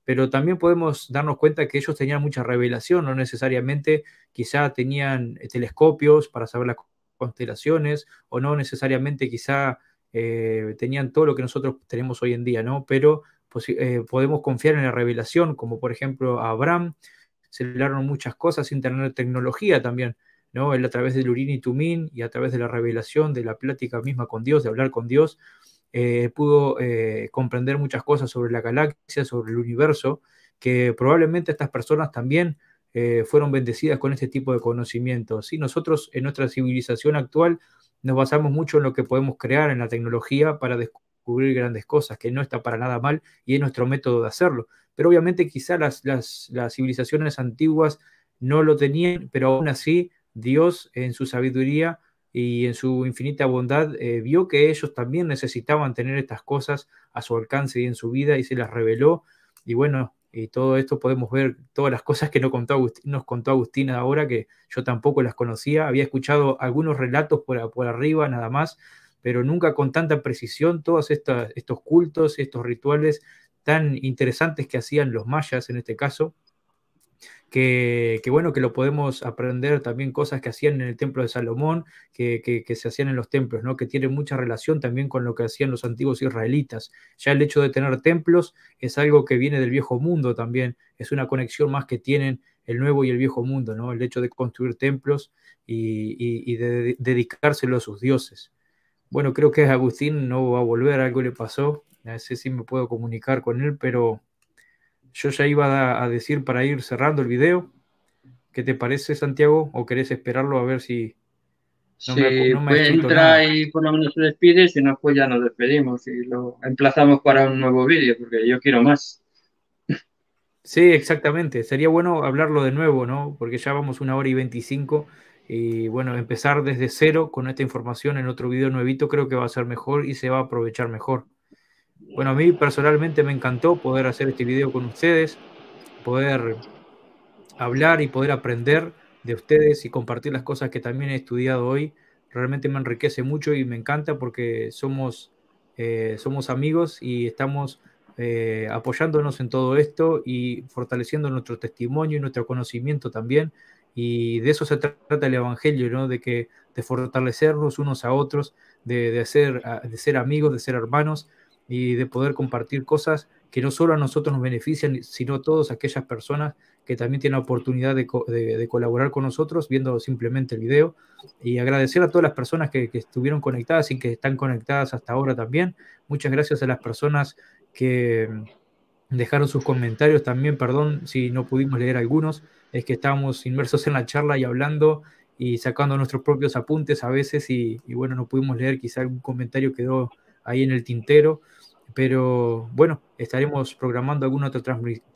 pero también podemos darnos cuenta que ellos tenían mucha revelación, no necesariamente quizá tenían eh, telescopios para saber las constelaciones o no necesariamente quizá eh, tenían todo lo que nosotros tenemos hoy en día, ¿no? Pero eh, podemos confiar en la revelación, como por ejemplo a Abraham, se dieron muchas cosas sin tener tecnología también, ¿no? Él a través del Urín y Tumín y a través de la revelación, de la plática misma con Dios, de hablar con Dios, eh, pudo eh, comprender muchas cosas sobre la galaxia, sobre el universo, que probablemente estas personas también eh, fueron bendecidas con este tipo de conocimientos. Y nosotros en nuestra civilización actual nos basamos mucho en lo que podemos crear en la tecnología para descubrir grandes cosas, que no está para nada mal y es nuestro método de hacerlo. Pero obviamente quizás las civilizaciones antiguas no lo tenían, pero aún así Dios en su sabiduría y en su infinita bondad eh, vio que ellos también necesitaban tener estas cosas a su alcance y en su vida y se las reveló. Y bueno, y todo esto podemos ver todas las cosas que nos contó, nos contó Agustina ahora, que yo tampoco las conocía. Había escuchado algunos relatos por, por arriba nada más, pero nunca con tanta precisión todos estos cultos, estos rituales tan interesantes que hacían los mayas en este caso que, bueno, que lo podemos aprender también cosas que hacían en el templo de Salomón, que, que, se hacían en los templos, ¿no? que tienen mucha relación también con lo que hacían los antiguos israelitas. Ya el hecho de tener templos es algo que viene del viejo mundo también, es una conexión más que tienen el nuevo y el viejo mundo, ¿no? el hecho de construir templos y, de dedicárselo a sus dioses. Bueno, creo que Agustín no va a volver, algo le pasó, no sé si me puedo comunicar con él, pero yo ya iba a decir para ir cerrando el video. ¿Qué te parece, Santiago? ¿O querés esperarlo a ver si... sí, pues entra y por lo menos se despide, si no, pues ya nos despedimos y lo emplazamos para un nuevo vídeo, porque yo quiero más. Sí, exactamente. Sería bueno hablarlo de nuevo, ¿no? Porque ya vamos una hora y veinticinco y bueno, empezar desde cero con esta información en otro video nuevito creo que va a ser mejor y se va a aprovechar mejor. Bueno, a mí personalmente me encantó poder hacer este video con ustedes, poder hablar y poder aprender de ustedes y compartir las cosas que también he estudiado hoy. Realmente me enriquece mucho y me encanta porque somos, eh, somos amigos y estamos eh, apoyándonos en todo esto y fortaleciendo nuestro testimonio y nuestro conocimiento también. Y de eso se trata el Evangelio, ¿no? De que de fortalecernos unos a otros, de, de, de ser amigos, de ser hermanos y de poder compartir cosas que no solo a nosotros nos benefician, sino a todas aquellas personas que también tienen la oportunidad de, de, colaborar con nosotros viendo simplemente el video. Y agradecer a todas las personas que, que, estuvieron conectadas y que están conectadas hasta ahora también. Muchas gracias a las personas que mm, dejaron sus comentarios también, perdón si no pudimos leer algunos, es que estábamos inmersos en la charla y hablando y sacando nuestros propios apuntes a veces y, y bueno, no pudimos leer, quizá algún comentario quedó ahí en el tintero. Pero bueno, estaremos programando alguna otra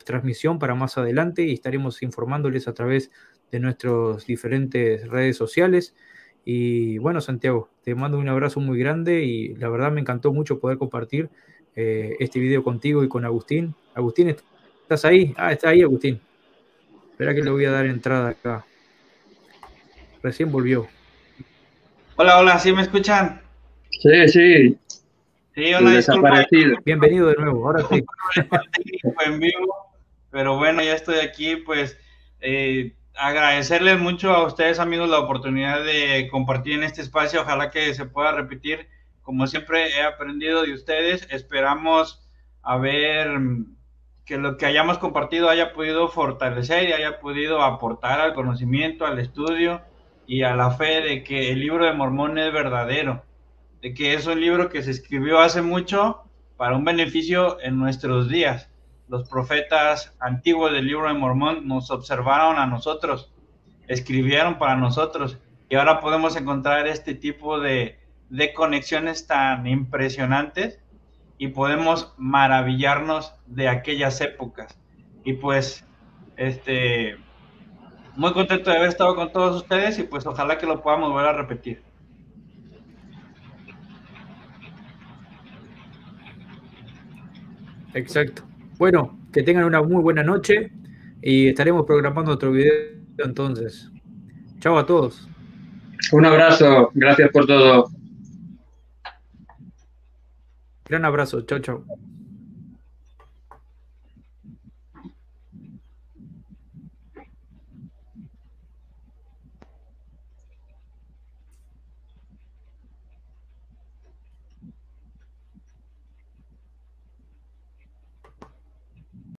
transmisión para más adelante y estaremos informándoles a través de nuestras diferentes redes sociales. Y bueno, Santiago, te mando un abrazo muy grande y la verdad me encantó mucho poder compartir eh, este video contigo y con Agustín. Agustín, ¿estás ahí? Ah, está ahí Agustín. Espera que le voy a dar entrada acá. Recién volvió. Hola, hola, ¿sí me escuchan? Sí, sí, Sí, Bienvenido de nuevo, ahora sí. en vivo, pero bueno, ya estoy aquí, pues eh, agradecerles mucho a ustedes, amigos, la oportunidad de compartir en este espacio. Ojalá que se pueda repetir. Como siempre he aprendido de ustedes, esperamos a ver mm, que lo que hayamos compartido haya podido fortalecer y haya podido aportar al conocimiento, al estudio y a la fe de que el libro de Mormón es verdadero de que es un libro que se escribió hace mucho para un beneficio en nuestros días. Los profetas antiguos del libro de Mormón nos observaron a nosotros, escribieron para nosotros y ahora podemos encontrar este tipo de, de conexiones tan impresionantes y podemos maravillarnos de aquellas épocas. Y pues, este, muy contento de haber estado con todos ustedes y pues ojalá que lo podamos volver a repetir. Exacto. Bueno, que tengan una muy buena noche y estaremos programando otro video entonces. Chao a todos. Un abrazo, gracias por todo. Gran abrazo, chao, chao.